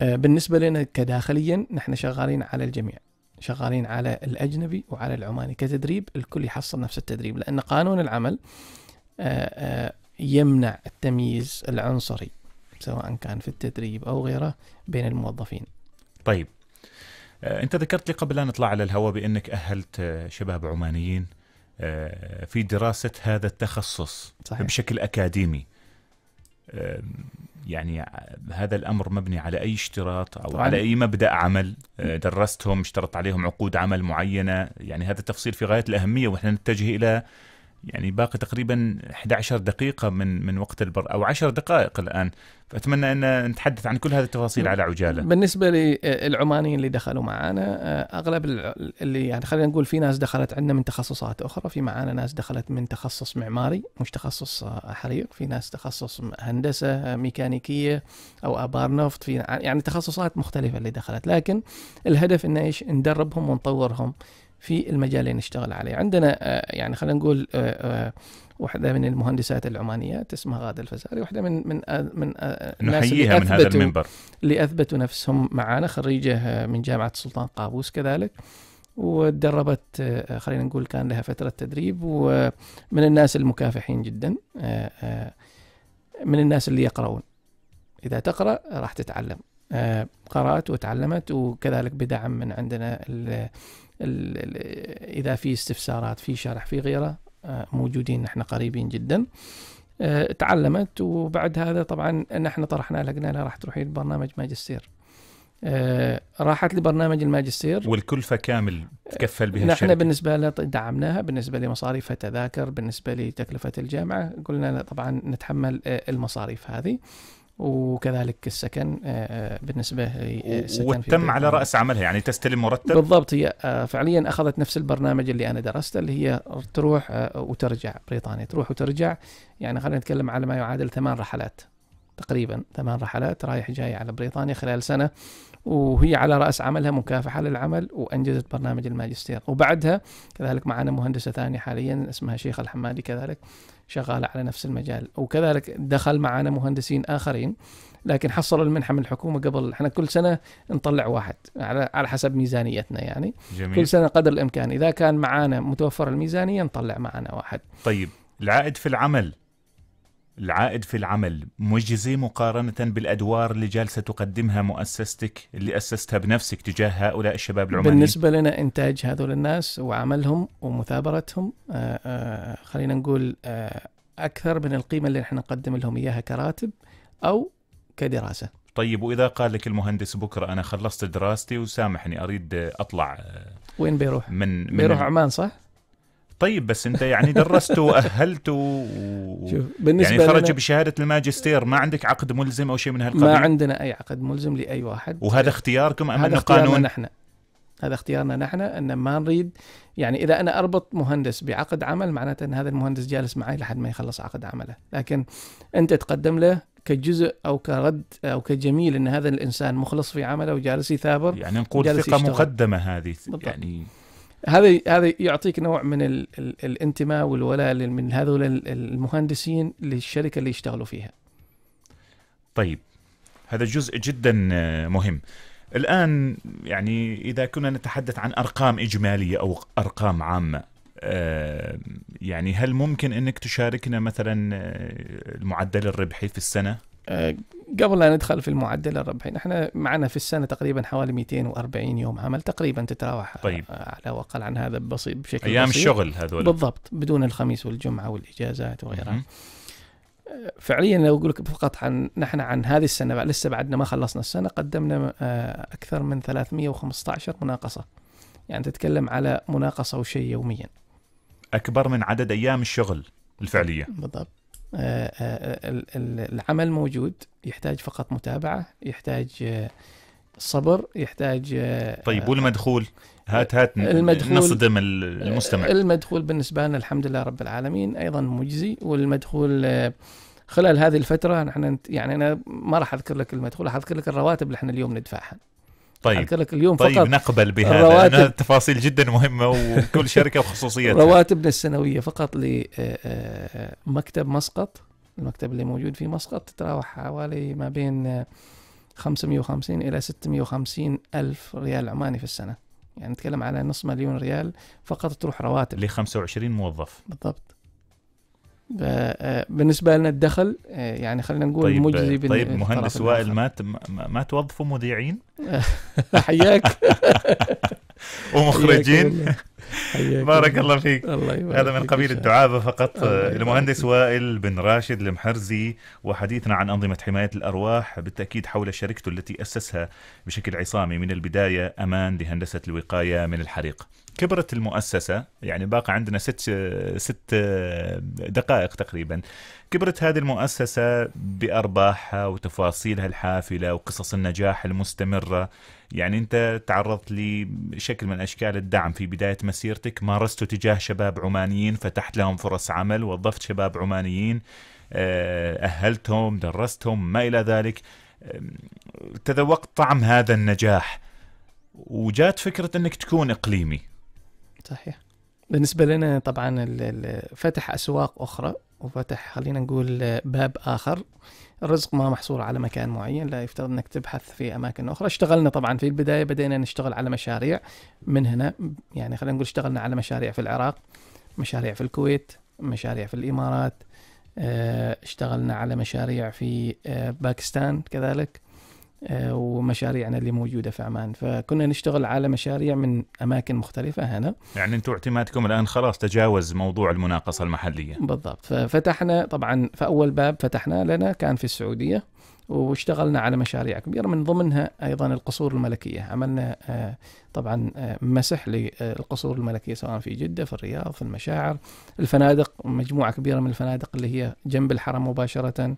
آه بالنسبه لنا كداخليا نحن شغالين على الجميع شغالين على الاجنبي وعلى العماني كتدريب الكل يحصل نفس التدريب لان قانون العمل آه, آه، يمنع التمييز العنصري سواء كان في التدريب او غيره بين الموظفين طيب آه، انت ذكرت لي قبل لا نطلع على الهواء بانك اهلت آه، شباب عمانيين آه، في دراسه هذا التخصص صحيح. بشكل اكاديمي يعني هذا الامر مبني على اي اشتراط او طبعاً. على اي مبدا عمل درستهم اشترط عليهم عقود عمل معينه يعني هذا التفصيل في غايه الاهميه واحنا نتجه الى يعني باقي تقريبا 11 دقيقة من من وقت البر أو 10 دقائق الآن فأتمنى أن نتحدث عن كل هذه التفاصيل على عجالة بالنسبة للعمانيين آه، اللي دخلوا معنا آه، أغلب اللي يعني خلينا نقول في ناس دخلت عندنا من تخصصات أخرى في معانا ناس دخلت من تخصص معماري مش تخصص آه، حريق في ناس تخصص هندسة ميكانيكية أو آبار نفط في يعني تخصصات مختلفة اللي دخلت لكن الهدف إنه إيش ندربهم ونطورهم في المجال اللي نشتغل عليه عندنا آه، يعني خلينا نقول آه، آه، واحدة من المهندسات العمانيات اسمها غادة الفزاري واحدة من من من الناس اللي أثبتوا من هذا المنبر اللي أثبتوا نفسهم معانا خريجة من جامعة السلطان قابوس كذلك وتدربت خلينا نقول كان لها فترة تدريب ومن الناس المكافحين جدا من الناس اللي يقرؤون إذا تقرأ راح تتعلم قرأت وتعلمت وكذلك بدعم من عندنا اذا في استفسارات في شرح في غيره آه، موجودين نحن قريبين جدا آه، تعلمت وبعد هذا طبعا نحن طرحنا لها قلنا لها راح تروحي لبرنامج ماجستير آه، راحت لبرنامج الماجستير والكلفه كامل تكفل بها نحن بالنسبه لها دعمناها بالنسبه لمصاريفها تذاكر بالنسبه لتكلفه الجامعه قلنا طبعا نتحمل المصاريف هذه وكذلك السكن آه، آه، بالنسبه للسكن آه، وتم على راس عملها يعني تستلم مرتب بالضبط هي فعليا اخذت نفس البرنامج اللي انا درسته اللي هي تروح وترجع بريطانيا تروح وترجع يعني خلينا نتكلم على ما يعادل ثمان رحلات تقريبا ثمان رحلات رايح جاي على بريطانيا خلال سنه وهي على راس عملها مكافحه للعمل وانجزت برنامج الماجستير وبعدها كذلك معنا مهندسه ثانيه حاليا اسمها شيخ الحمادي كذلك شغالة على نفس المجال وكذلك دخل معنا مهندسين آخرين لكن حصلوا المنحة من الحكومة قبل احنا كل سنة نطلع واحد على على حسب ميزانيتنا يعني جميل. كل سنة قدر الإمكان إذا كان معانا متوفر الميزانية نطلع معنا واحد طيب العائد في العمل العائد في العمل مجزي مقارنة بالأدوار اللي جالسة تقدمها مؤسستك اللي أسستها بنفسك تجاه هؤلاء الشباب العمانيين بالنسبة لنا إنتاج هذول الناس وعملهم ومثابرتهم آه، آه، خلينا نقول آه، أكثر من القيمة اللي نحن نقدم لهم إياها كراتب أو كدراسة طيب وإذا قال لك المهندس بكرة أنا خلصت دراستي وسامحني أريد أطلع وين بيروح؟ من, من بيروح عمان صح؟ طيب بس انت يعني درست واهلت و... شوف بالنسبه يعني خرج بشهاده الماجستير ما عندك عقد ملزم او شيء من هالقبيل ما عندنا اي عقد ملزم لاي واحد وهذا اختياركم ام انه قانون نحن هذا اختيارنا نحن ان ما نريد يعني اذا انا اربط مهندس بعقد عمل معناته ان هذا المهندس جالس معي لحد ما يخلص عقد عمله، لكن انت تقدم له كجزء او كرد او كجميل ان هذا الانسان مخلص في عمله وجالس يثابر يعني نقول ثقه يشتغل. مقدمه هذه بالضبط. يعني هذا هذا يعطيك نوع من الـ الـ الانتماء والولاء من هذول المهندسين للشركه اللي يشتغلوا فيها. طيب هذا جزء جدا آه، مهم. الان يعني اذا كنا نتحدث عن ارقام اجماليه او ارقام عامه آه، يعني هل ممكن انك تشاركنا مثلا آه، المعدل الربحي في السنه؟ قبل لا ندخل في المعدل الربحي نحن معنا في السنه تقريبا حوالي 240 يوم عمل تقريبا تتراوح طيب. على واقل عن هذا بسيط بشكل ايام بسيط. الشغل هذول بالضبط بدون الخميس والجمعه والاجازات وغيرها م أه، فعليا لو اقول لك فقط عن نحن عن هذه السنه لسه بعدنا ما خلصنا السنه قدمنا أه، اكثر من 315 مناقصه يعني تتكلم على مناقصه وشيء يوميا اكبر من عدد ايام الشغل الفعليه بالضبط آه، آه، آه، العمل موجود يحتاج فقط متابعه يحتاج صبر يحتاج طيب والمدخول هات هات المدخول نصدم المستمع المدخول بالنسبه لنا الحمد لله رب العالمين ايضا مجزي والمدخول خلال هذه الفتره نحن يعني انا ما راح اذكر لك المدخول راح اذكر لك الرواتب اللي احنا اليوم ندفعها طيب قلت لك اليوم طيب فقط نقبل بهذا الرواتب لأن التفاصيل جدا مهمه وكل شركه وخصوصيتها رواتبنا السنويه فقط لمكتب آه، آه، مسقط المكتب اللي موجود في مسقط تتراوح حوالي ما بين 550 آه، الى 650 الف ريال عماني في السنه يعني نتكلم على نص مليون ريال فقط تروح رواتب ل 25 موظف بالضبط آه، بالنسبه لنا الدخل آه، يعني خلينا نقول طيب مجزي طيب مهندس وائل ما ما توظفوا مذيعين؟ [LAUGHS] حياك [LAUGHS] ومخرجين بارك الله فيك الله هذا من قبيل الدعابة فقط المهندس وائل بن راشد المحرزي وحديثنا عن أنظمة حماية الأرواح بالتأكيد حول شركته التي أسسها بشكل عصامي من البداية أمان لهندسة الوقاية من الحريق كبرت المؤسسه يعني باقي عندنا ست ست دقائق تقريبا كبرت هذه المؤسسه بارباحها وتفاصيلها الحافله وقصص النجاح المستمره يعني انت تعرضت لشكل من اشكال الدعم في بدايه مسيرتك مارسته تجاه شباب عمانيين فتحت لهم فرص عمل وظفت شباب عمانيين آه، اهلتهم درستهم ما الى ذلك تذوقت طعم هذا النجاح وجات فكره انك تكون اقليمي صحيح بالنسبه لنا طبعا فتح اسواق اخرى وفتح خلينا نقول باب اخر الرزق ما محصور على مكان معين لا يفترض انك تبحث في اماكن اخرى اشتغلنا طبعا في البدايه بدينا نشتغل على مشاريع من هنا يعني خلينا نقول اشتغلنا على مشاريع في العراق مشاريع في الكويت مشاريع في الامارات آه، اشتغلنا على مشاريع في آه، باكستان كذلك آه، ومشاريعنا اللي موجوده في عمان فكنا نشتغل على مشاريع من اماكن مختلفه هنا يعني انتم اعتمادكم الان خلاص تجاوز موضوع المناقصه المحليه بالضبط ففتحنا طبعا فاول باب فتحناه لنا كان في السعوديه واشتغلنا على مشاريع كبيرة من ضمنها أيضا القصور الملكية عملنا آه، طبعا آه، مسح للقصور الملكية سواء في جدة في الرياض في المشاعر الفنادق مجموعة كبيرة من الفنادق اللي هي جنب الحرم مباشرة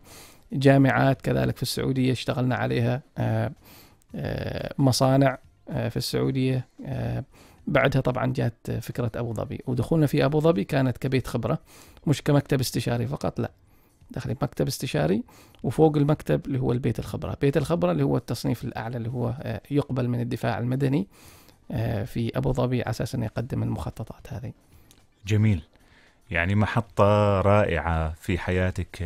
جامعات كذلك في السعودية اشتغلنا عليها آه، آه، مصانع آه، في السعودية بعدها طبعا جات فكرة أبو ظبي ودخولنا في أبو ظبي كانت كبيت خبرة مش كمكتب استشاري فقط لا داخلين مكتب استشاري وفوق المكتب اللي هو البيت الخبرة بيت الخبرة اللي هو التصنيف الأعلى اللي هو يقبل من الدفاع المدني في أبو ظبي على أساس أنه يقدم المخططات هذه جميل يعني محطة رائعة في حياتك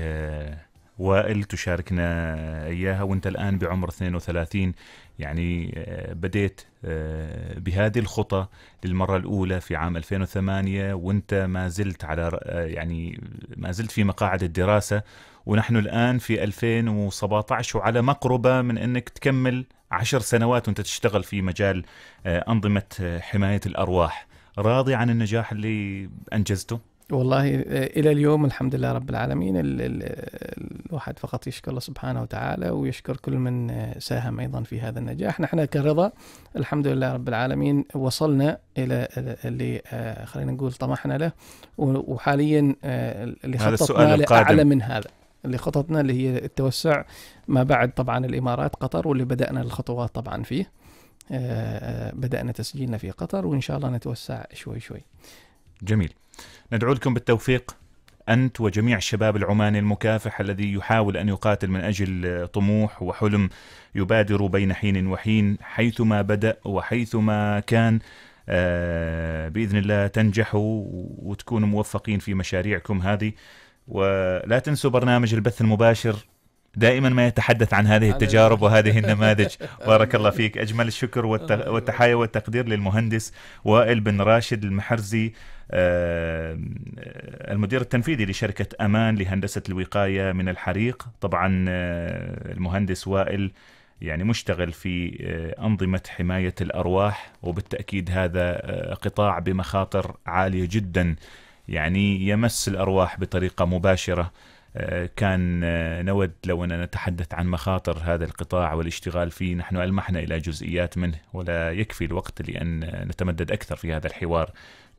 وائل تشاركنا اياها وانت الان بعمر 32 يعني آه، بديت آه، بهذه الخطى للمره الاولى في عام 2008 وانت ما زلت على آه، يعني ما زلت في مقاعد الدراسه ونحن الان في 2017 وعلى مقربه من انك تكمل عشر سنوات وانت تشتغل في مجال انظمه حمايه الارواح راضي عن النجاح اللي انجزته؟ والله آه، الى اليوم الحمد لله رب العالمين الواحد فقط يشكر الله سبحانه وتعالى ويشكر كل من آه، ساهم ايضا في هذا النجاح نحن كرضا الحمد لله رب العالمين وصلنا الى آه، اللي خلينا نقول طمحنا له وحاليا اللي خططنا اعلى من هذا اللي خططنا اللي هي التوسع ما بعد طبعا الامارات قطر واللي بدانا الخطوات طبعا فيه بدانا تسجيلنا في قطر وان شاء الله نتوسع شوي شوي جميل ندعو لكم بالتوفيق أنت وجميع الشباب العماني المكافح الذي يحاول أن يقاتل من أجل طموح وحلم يبادر بين حين وحين حيثما بدأ وحيثما كان آه، بإذن الله تنجحوا وتكونوا موفقين في مشاريعكم هذه ولا تنسوا برنامج البث المباشر دائما ما يتحدث عن هذه التجارب وهذه النماذج [LAUGHS] بارك الله فيك أجمل الشكر والتحايا والتقدير للمهندس وائل بن راشد المحرزي آه، المدير التنفيذي لشركة أمان لهندسة الوقاية من الحريق طبعا آه، المهندس وائل يعني مشتغل في آه، أنظمة حماية الأرواح وبالتأكيد هذا قطاع بمخاطر عالية جدا يعني يمس الأرواح بطريقة مباشرة آه، كان آه، نود لو أن نتحدث عن مخاطر هذا القطاع والاشتغال فيه نحن ألمحنا إلى جزئيات منه ولا يكفي الوقت لأن نتمدد أكثر في هذا الحوار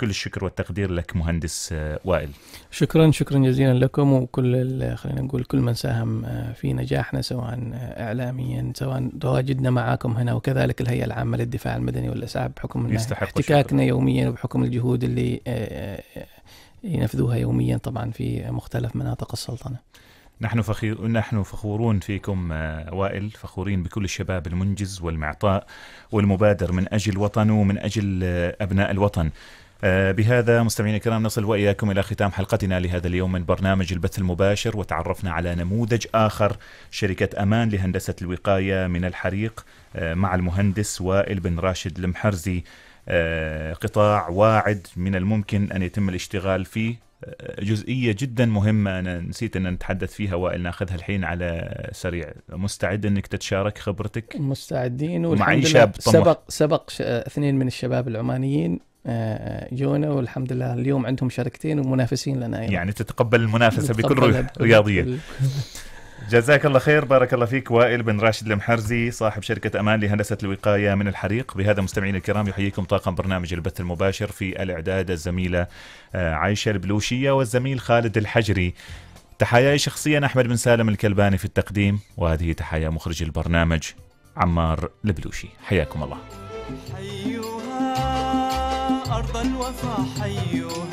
كل الشكر والتقدير لك مهندس آه، وائل شكرا شكرا جزيلا لكم وكل خلينا نقول كل من ساهم في نجاحنا سواء اعلاميا سواء تواجدنا معاكم هنا وكذلك الهيئه العامه للدفاع المدني والاسعاف بحكم احتكاكنا يوميا وبحكم الجهود اللي ينفذوها يوميا طبعا في مختلف مناطق السلطنه. نحن فخير نحن فخورون فيكم آه، وائل فخورين بكل الشباب المنجز والمعطاء والمبادر من اجل وطنه ومن اجل آه، ابناء الوطن. آه، بهذا مستمعينا الكرام نصل واياكم الى ختام حلقتنا لهذا اليوم من برنامج البث المباشر وتعرفنا على نموذج اخر شركه امان لهندسه الوقايه من الحريق مع المهندس وائل بن راشد المحرزي آه، قطاع واعد من الممكن أن يتم الاشتغال فيه آه، جزئية جدا مهمة أنا نسيت أن نتحدث فيها وائل ناخذها الحين على سريع مستعد أنك تتشارك خبرتك مستعدين شاب طموح. سبق, سبق آه، اثنين من الشباب العمانيين جونا والحمد لله اليوم عندهم شركتين ومنافسين لنا يعني, يعني تتقبل المنافسة بكل رياضية جزاك الله خير بارك الله فيك وائل بن راشد المحرزي صاحب شركة أمان لهندسة الوقاية من الحريق بهذا مستمعينا الكرام يحييكم طاقم برنامج البث المباشر في الإعداد الزميلة آه، عايشة البلوشية والزميل خالد الحجري تحياي شخصيا أحمد بن سالم الكلباني في التقديم وهذه تحيا مخرج البرنامج عمار البلوشي حياكم الله حيوها أرض الوفا حيوها